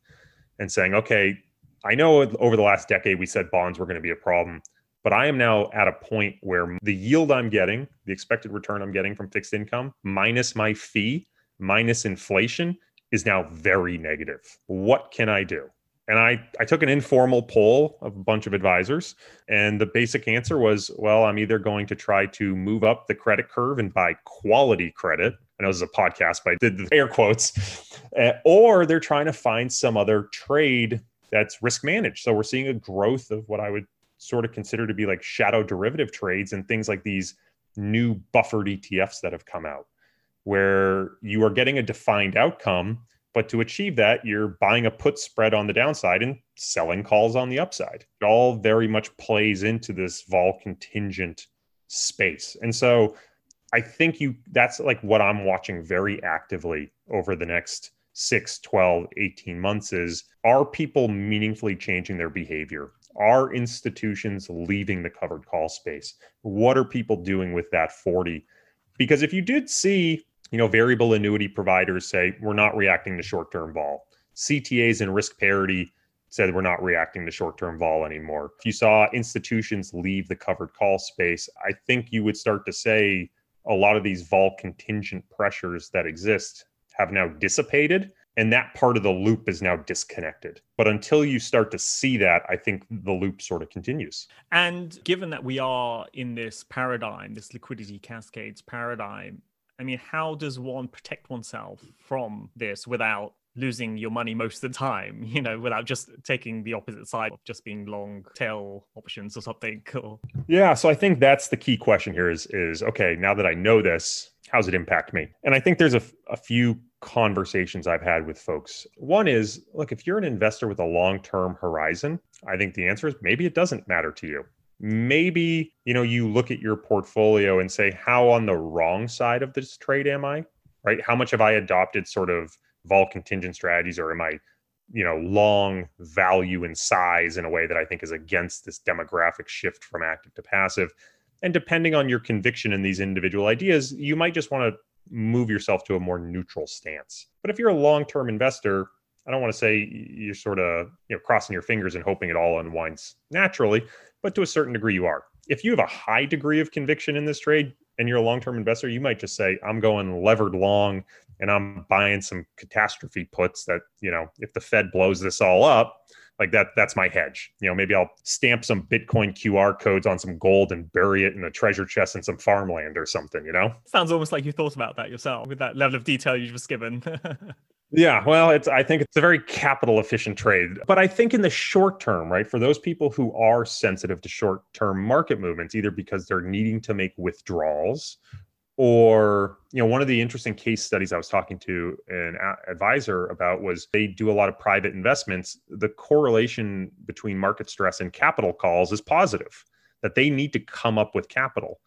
and saying, okay, I know over the last decade we said bonds were going to be a problem, but I am now at a point where the yield I'm getting, the expected return I'm getting from fixed income minus my fee, minus inflation is now very negative. What can I do? And I, I took an informal poll of a bunch of advisors, and the basic answer was well, I'm either going to try to move up the credit curve and buy quality credit. I know this is a podcast, but I did the air quotes, uh, [laughs] or they're trying to find some other trade that's risk managed. So we're seeing a growth of what I would sort of consider to be like shadow derivative trades and things like these new buffered ETFs that have come out, where you are getting a defined outcome but to achieve that, you're buying a put spread on the downside and selling calls on the upside. It all very much plays into this vol contingent space. And so I think you that's like what I'm watching very actively over the next 6, 12, 18 months is are people meaningfully changing their behavior? Are institutions leaving the covered call space? What are people doing with that 40? Because if you did see you know, variable annuity providers say we're not reacting to short-term vol. CTAs and risk parity said we're not reacting to short-term vol anymore. If you saw institutions leave the covered call space, I think you would start to say a lot of these vol contingent pressures that exist have now dissipated and that part of the loop is now disconnected. But until you start to see that, I think the loop sort of continues. And given that we are in this paradigm, this liquidity cascades paradigm, I mean, how does one protect oneself from this without losing your money most of the time, [laughs] you know, without just taking the opposite side of just being long tail options or something. Cool. [laughs] Yeah. So I think that's the key question here is, is okay, now that I know this, how's it impact me? And I think there's a, a few conversations I've had with folks. One is, look, if you're an investor with a long-term horizon, I think the answer is maybe it doesn't matter to you maybe you know you look at your portfolio and say how on the wrong side of this trade am i right how much have i adopted sort of vol contingent strategies or am i you know long value and size in a way that i think is against this demographic shift from active to passive and depending on your conviction in these individual ideas you might just want to move yourself to a more neutral stance but if you're a long-term investor i don't want to say you're sort of you know crossing your fingers and hoping it all unwinds naturally but to a certain degree you are. If you have a high degree of conviction in this trade and you're a long term investor, you might just say, I'm going levered long and I'm buying some catastrophe puts that, you know, if the Fed blows this all up, like that that's my hedge you know maybe i'll stamp some bitcoin qr codes on some gold and bury it in a treasure chest in some farmland or something you know sounds almost like you thought about that yourself with that level of detail you just given [laughs] yeah well it's i think it's a very capital efficient trade but i think in the short term right for those people who are sensitive to short term market movements either because they're needing to make withdrawals or you know one of the interesting case studies i was talking to an advisor about was they do a lot of private investments the correlation between market stress and capital calls is positive that they need to come up with capital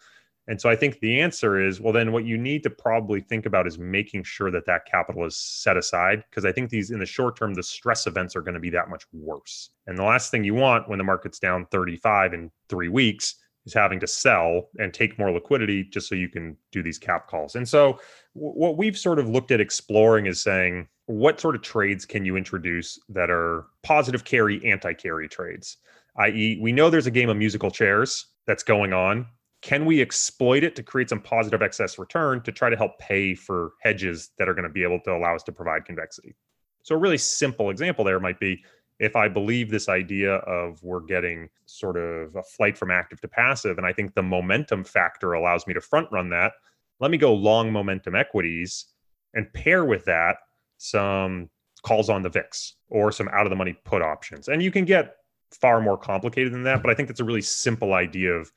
and so i think the answer is well then what you need to probably think about is making sure that that capital is set aside because i think these in the short term the stress events are going to be that much worse and the last thing you want when the market's down 35 in 3 weeks is having to sell and take more liquidity just so you can do these cap calls. And so, what we've sort of looked at exploring is saying, what sort of trades can you introduce that are positive carry, anti carry trades? I.e., we know there's a game of musical chairs that's going on. Can we exploit it to create some positive excess return to try to help pay for hedges that are going to be able to allow us to provide convexity? So, a really simple example there might be if I believe this idea of we're getting sort of a flight from active to passive, and I think the momentum factor allows me to front run that, let me go long momentum equities and pair with that some calls on the VIX or some out of the money put options. And you can get far more complicated than that, but I think that's a really simple idea of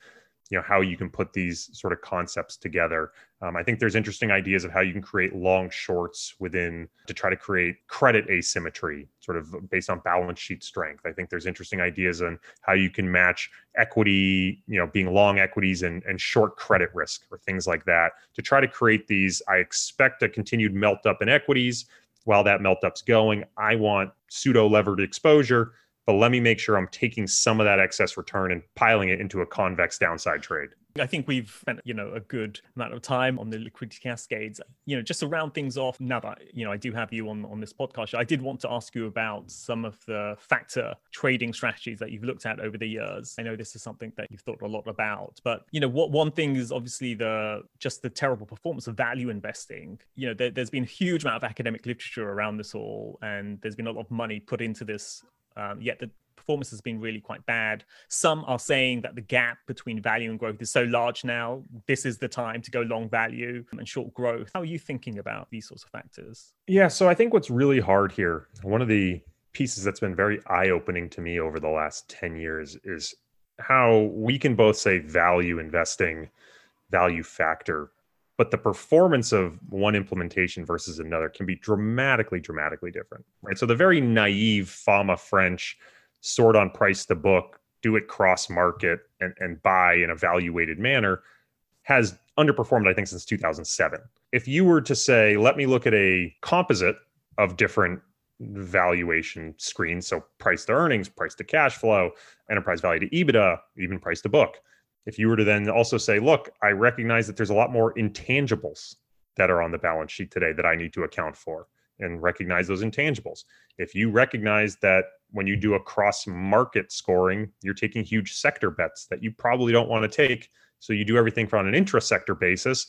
you know how you can put these sort of concepts together um, i think there's interesting ideas of how you can create long shorts within to try to create credit asymmetry sort of based on balance sheet strength i think there's interesting ideas on how you can match equity you know being long equities and, and short credit risk or things like that to try to create these i expect a continued melt up in equities while that melt up's going i want pseudo levered exposure but let me make sure I'm taking some of that excess return and piling it into a convex downside trade. I think we've spent, you know, a good amount of time on the liquidity cascades. You know, just to round things off, now that, you know, I do have you on, on this podcast, I did want to ask you about some of the factor trading strategies that you've looked at over the years. I know this is something that you've thought a lot about, but, you know, what one thing is obviously the just the terrible performance of value investing. You know, there, there's been a huge amount of academic literature around this all, and there's been a lot of money put into this um, yet the performance has been really quite bad. Some are saying that the gap between value and growth is so large now. This is the time to go long value and short growth. How are you thinking about these sorts of factors? Yeah, so I think what's really hard here, one of the pieces that's been very eye opening to me over the last 10 years is how we can both say value investing, value factor but the performance of one implementation versus another can be dramatically dramatically different right so the very naive fama french sort on price the book do it cross market and, and buy in a valuated manner has underperformed i think since 2007 if you were to say let me look at a composite of different valuation screens so price to earnings price to cash flow enterprise value to ebitda even price to book if you were to then also say, look, I recognize that there's a lot more intangibles that are on the balance sheet today that I need to account for and recognize those intangibles. If you recognize that when you do a cross market scoring, you're taking huge sector bets that you probably don't want to take. So you do everything from an intra sector basis.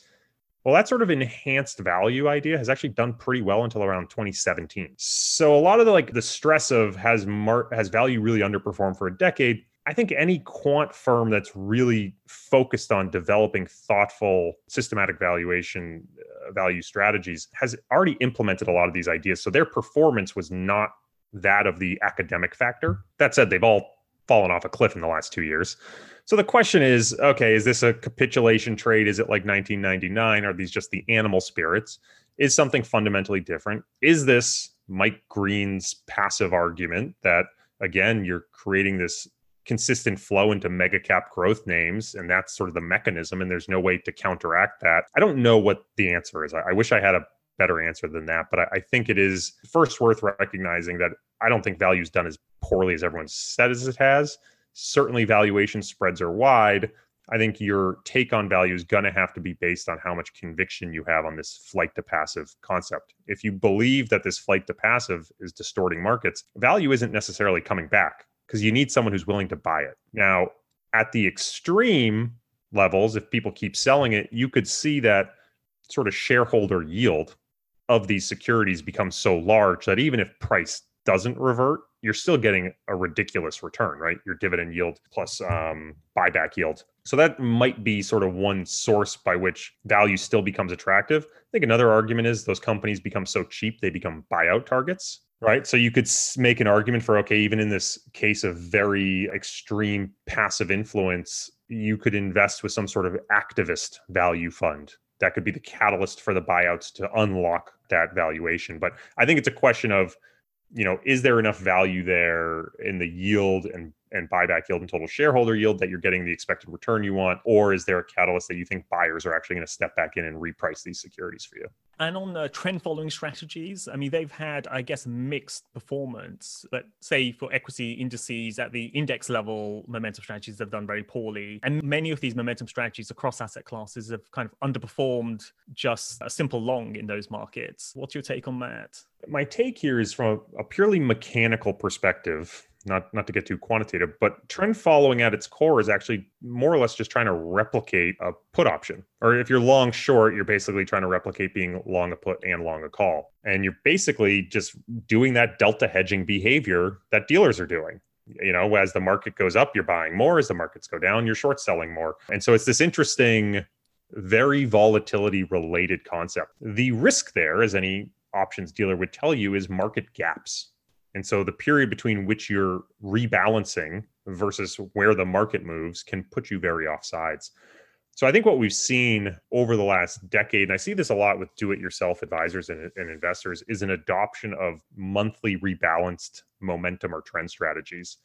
Well, that sort of enhanced value idea has actually done pretty well until around 2017. So a lot of the like the stress of has mar- has value really underperformed for a decade I think any quant firm that's really focused on developing thoughtful systematic valuation uh, value strategies has already implemented a lot of these ideas. So their performance was not that of the academic factor. That said, they've all fallen off a cliff in the last two years. So the question is okay, is this a capitulation trade? Is it like 1999? Are these just the animal spirits? Is something fundamentally different? Is this Mike Green's passive argument that, again, you're creating this consistent flow into mega cap growth names and that's sort of the mechanism and there's no way to counteract that i don't know what the answer is i, I wish i had a better answer than that but I, I, think it is first worth recognizing that i don't think value's done as poorly as everyone says it has certainly valuation spreads are wide i think your take on value is going to have to be based on how much conviction you have on this flight to passive concept if you believe that this flight to passive is distorting markets value isn't necessarily coming back because you need someone who's willing to buy it. Now, at the extreme levels, if people keep selling it, you could see that sort of shareholder yield of these securities becomes so large that even if price doesn't revert, you're still getting a ridiculous return, right? Your dividend yield plus um, buyback yield. So that might be sort of one source by which value still becomes attractive. I think another argument is those companies become so cheap, they become buyout targets right? So you could make an argument for okay, even in this case of very extreme passive influence, you could invest with some sort of activist value fund that could be the catalyst for the buyouts to unlock that valuation. But I think it's a question of, you know, is there enough value there in the yield and and buyback yield and total shareholder yield that you're getting the expected return you want? Or is there a catalyst that you think buyers are actually going to step back in and reprice these securities for you? And on the trend following strategies, I mean, they've had, I guess, mixed performance. But say for equity indices at the index level, momentum strategies have done very poorly. And many of these momentum strategies across asset classes have kind of underperformed just a simple long in those markets. What's your take on that? My take here is from a purely mechanical perspective not not to get too quantitative, but trend following at its core is actually more or less just trying to replicate a put option. Or if you're long short, you're basically trying to replicate being long a put and long a call. And you're basically just doing that delta hedging behavior that dealers are doing. You know, as the market goes up, you're buying more. As the markets go down, you're short selling more. And so it's this interesting, very volatility related concept. The risk there, as any options dealer would tell you, is market gaps and so the period between which you're rebalancing versus where the market moves can put you very off sides. So I think what we've seen over the last decade, and I see this a lot with do-it-yourself advisors and, and, investors, is an adoption of monthly rebalanced momentum or trend strategies.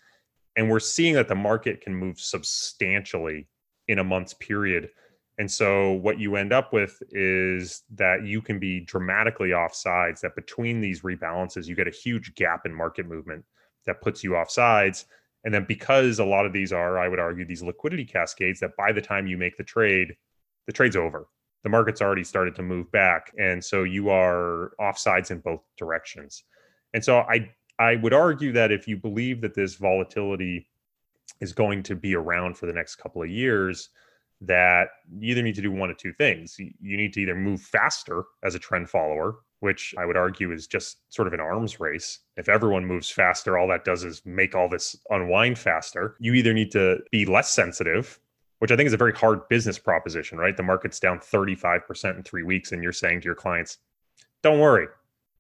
And we're seeing that the market can move substantially in a month's period and so what you end up with is that you can be dramatically off sides. that between these rebalances, you get a huge gap in market movement that puts you off sides. And then because a lot of these are, I would argue, these liquidity cascades, that by the time you make the trade, the trade's over. The market's already started to move back. And so you are off sides in both directions. And so I I would argue that if you believe that this volatility is going to be around for the next couple of years, that you either need to do one of two things. You need to either move faster as a trend follower, which I would argue is just sort of an arms race. If everyone moves faster, all that does is make all this unwind faster. You either need to be less sensitive, which I think is a very hard business proposition, right? The market's down 35% in three weeks, and you're saying to your clients, don't worry,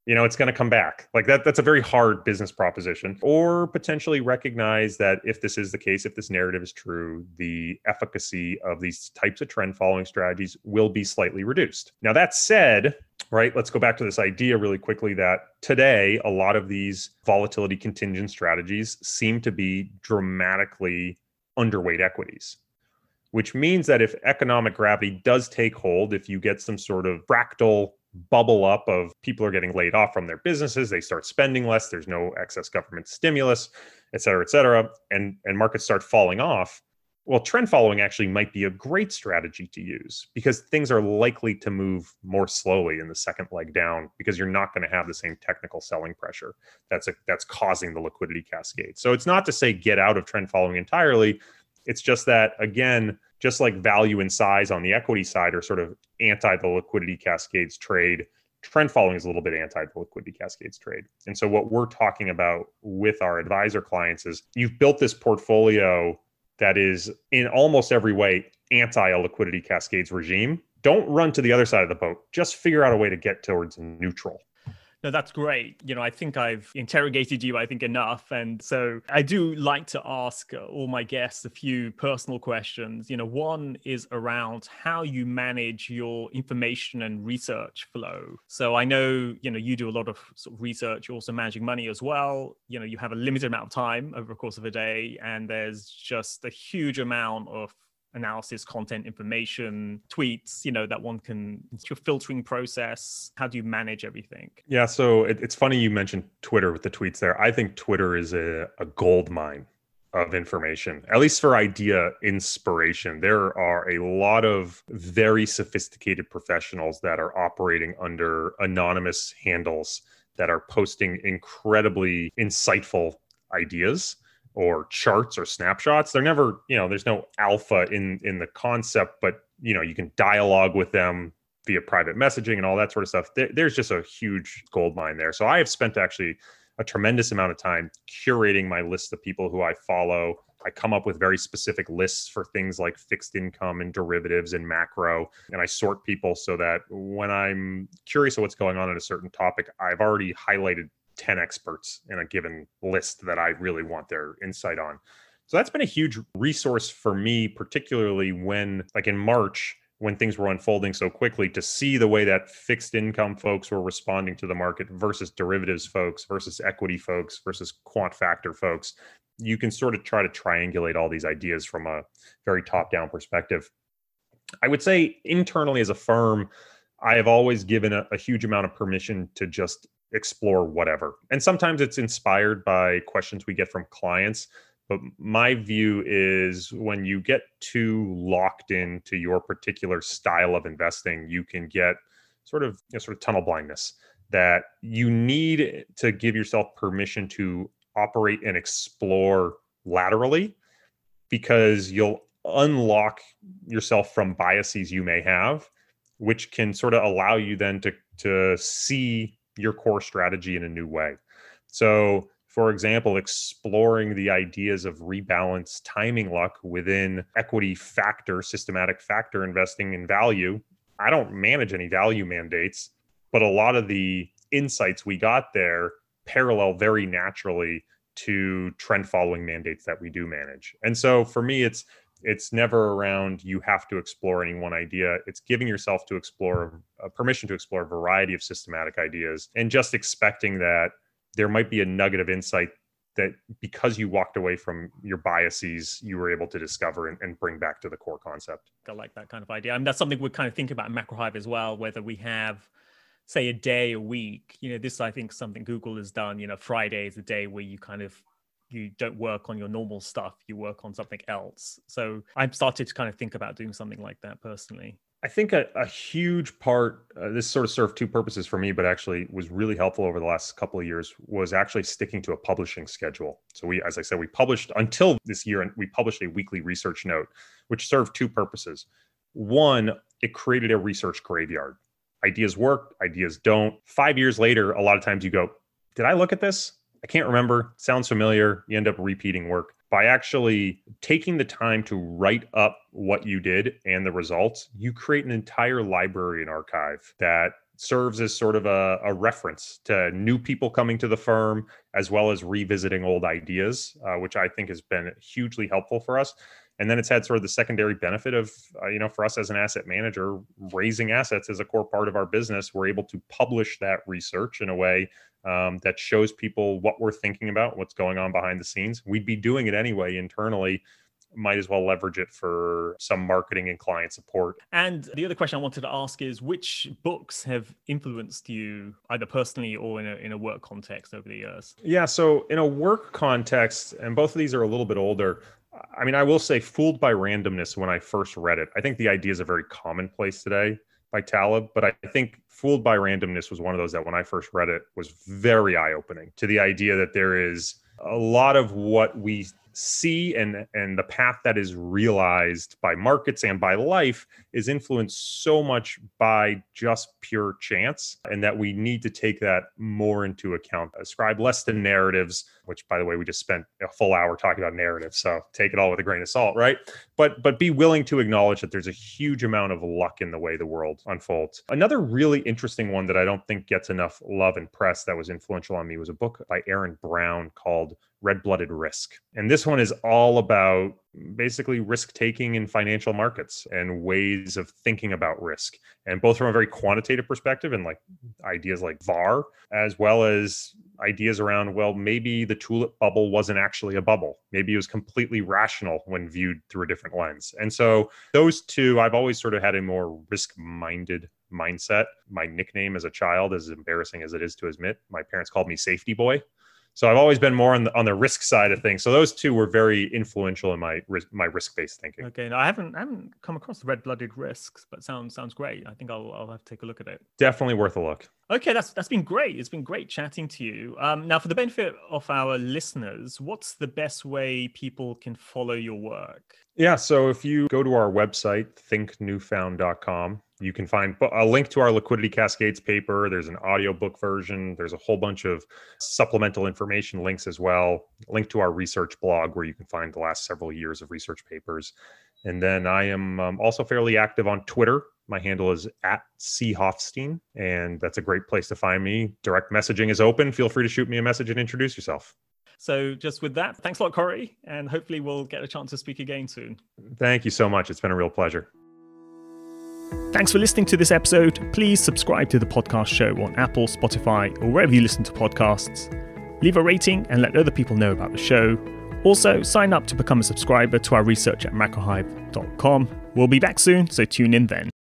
you know it's going to come back like that that's a very hard business proposition or potentially recognize that if this is the case if this narrative is true the efficacy of these types of trend following strategies will be slightly reduced now that said right let's go back to this idea really quickly that today a lot of these volatility contingent strategies seem to be dramatically underweight equities which means that if economic gravity does take hold if you get some sort of fractal bubble up of people are getting laid off from their businesses they start spending less there's no excess government stimulus et cetera et cetera and and markets start falling off well trend following actually might be a great strategy to use because things are likely to move more slowly in the second leg down because you're not going to have the same technical selling pressure that's a, that's causing the liquidity cascade so it's not to say get out of trend following entirely it's just that again just like value and size on the equity side are sort of anti the liquidity cascades trade. Trend following is a little bit anti the liquidity cascades trade. And so, what we're talking about with our advisor clients is you've built this portfolio that is in almost every way anti a liquidity cascades regime. Don't run to the other side of the boat. Just figure out a way to get towards neutral no, that's great. You know, I think I've interrogated you, I think, enough. And so I do like to ask uh, all my guests a few personal questions. You know, one is around how you manage your information and research flow. So I know, you know, you do a lot of sort of research, also managing money as well. You know, you have a limited amount of time over the course of a day, and there's just a huge amount of analysis, content, information, tweets, you know, that one can, it's your filtering process. How do you manage everything? Yeah. So it, it's funny you mentioned Twitter with the tweets there. I think Twitter is a, a gold mine of information, at least for idea inspiration. There are a lot of very sophisticated professionals that are operating under anonymous handles that are posting incredibly insightful ideas or charts or snapshots they're never you know there's no alpha in in the concept but you know you can dialogue with them via private messaging and all that sort of stuff there's just a huge gold mine there so i have spent actually a tremendous amount of time curating my list of people who i follow i come up with very specific lists for things like fixed income and derivatives and macro and i sort people so that when i'm curious of what's going on in a certain topic i've already highlighted 10 experts in a given list that I really want their insight on. So that's been a huge resource for me, particularly when, like in March, when things were unfolding so quickly to see the way that fixed income folks were responding to the market versus derivatives folks versus equity folks versus quant factor folks you can sort of try to triangulate all these ideas from a very top down perspective i would say internally as a firm i have always given a, a huge amount of permission to just explore whatever. And sometimes it's inspired by questions we get from clients. But my view is when you get too locked into your particular style of investing, you can get sort of you know, sort of tunnel blindness that you need to give yourself permission to operate and explore laterally because you'll unlock yourself from biases you may have which can sort of allow you then to to see your core strategy in a new way. So, for example, exploring the ideas of rebalance timing luck within equity factor, systematic factor investing in value. I don't manage any value mandates, but a lot of the insights we got there parallel very naturally to trend following mandates that we do manage. And so for me, it's it's never around you have to explore any one idea it's giving yourself to explore uh, permission to explore a variety of systematic ideas and just expecting that there might be a nugget of insight that because you walked away from your biases, you were able to discover and, and, bring back to the core concept. I like that kind of idea. I mean, that's something we're kind of thinking about in MacroHive as well, whether we have, say, a day a week. You know, this I think something Google has done. You know, Friday is a day where you kind of you don't work on your normal stuff you work on something else so i've started to kind of think about doing something like that personally i think a, a huge part uh, this sort of served two purposes for me but actually was really helpful over the last couple of years was actually sticking to a publishing schedule so we as i said we published until this year and we published a weekly research note which served two purposes one it created a research graveyard ideas work ideas don't five years later a lot of times you go did i look at this I can't remember, sounds familiar. You end up repeating work. By actually taking the time to write up what you did and the results, you create an entire library and archive that serves as sort of a, a, reference to new people coming to the firm as well as revisiting old ideas uh, which i think has been hugely helpful for us and then it's had sort of the secondary benefit of uh, you know for us as an asset manager raising assets is a core part of our business we're able to publish that research in a way um, that shows people what we're thinking about, what's going on behind the scenes. We'd be doing it anyway internally. Might as well leverage it for some marketing and client support. And the other question I wanted to ask is which books have influenced you either personally or in a, in a work context over the years? Yeah, so in a work context, and both of these are a little bit older, I mean, I will say Fooled by Randomness when I first read it. I think the ideas are very commonplace today by Talib, but I think Fooled by Randomness was one of those that when I first read it was very eye opening to the idea that there is a lot of what we see and and the path that is realized by markets and by life is influenced so much by just pure chance and that we need to take that more into account ascribe less to narratives which by the way we just spent a full hour talking about narratives so take it all with a grain of salt right but but be willing to acknowledge that there's a huge amount of luck in the way the world unfolds another really interesting one that i don't think gets enough love and press that was influential on me was a book by aaron brown called Red Blooded Risk. And this one is all about basically risk taking in financial markets and ways of thinking about risk, and both from a very quantitative perspective and like ideas like VAR, as well as ideas around, well, maybe the tulip bubble wasn't actually a bubble. Maybe it was completely rational when viewed through a different lens. And so those two, I've always sort of had a more risk minded mindset. My nickname as a child, as embarrassing as it is to admit, my parents called me Safety Boy so I've always been more on the on the risk side of things. So those two were very influential in my my risk based thinking. Okay, no, I haven't I haven't come across the red blooded risks, but sounds sounds great. I think I'll I'll have to take a look at it. Definitely worth a look. Okay, that's that's been great. It's been great chatting to you. Um, now, for the benefit of our listeners, what's the best way people can follow your work? Yeah, so if you go to our website thinknewfound.com, you can find a link to our liquidity cascades paper there's an audiobook version there's a whole bunch of supplemental information links as well link to our research blog where you can find the last several years of research papers and then i am um, also fairly active on twitter my handle is at C. Hofstein, and that's a great place to find me. Direct messaging is open. Feel free to shoot me a message and introduce yourself. So, just with that, thanks a lot, Corey, and hopefully we'll get a chance to speak again soon. Thank you so much. It's been a real pleasure. Thanks for listening to this episode. Please subscribe to the podcast show on Apple, Spotify, or wherever you listen to podcasts. Leave a rating and let other people know about the show. Also, sign up to become a subscriber to our research at macrohive.com. We'll be back soon, so tune in then.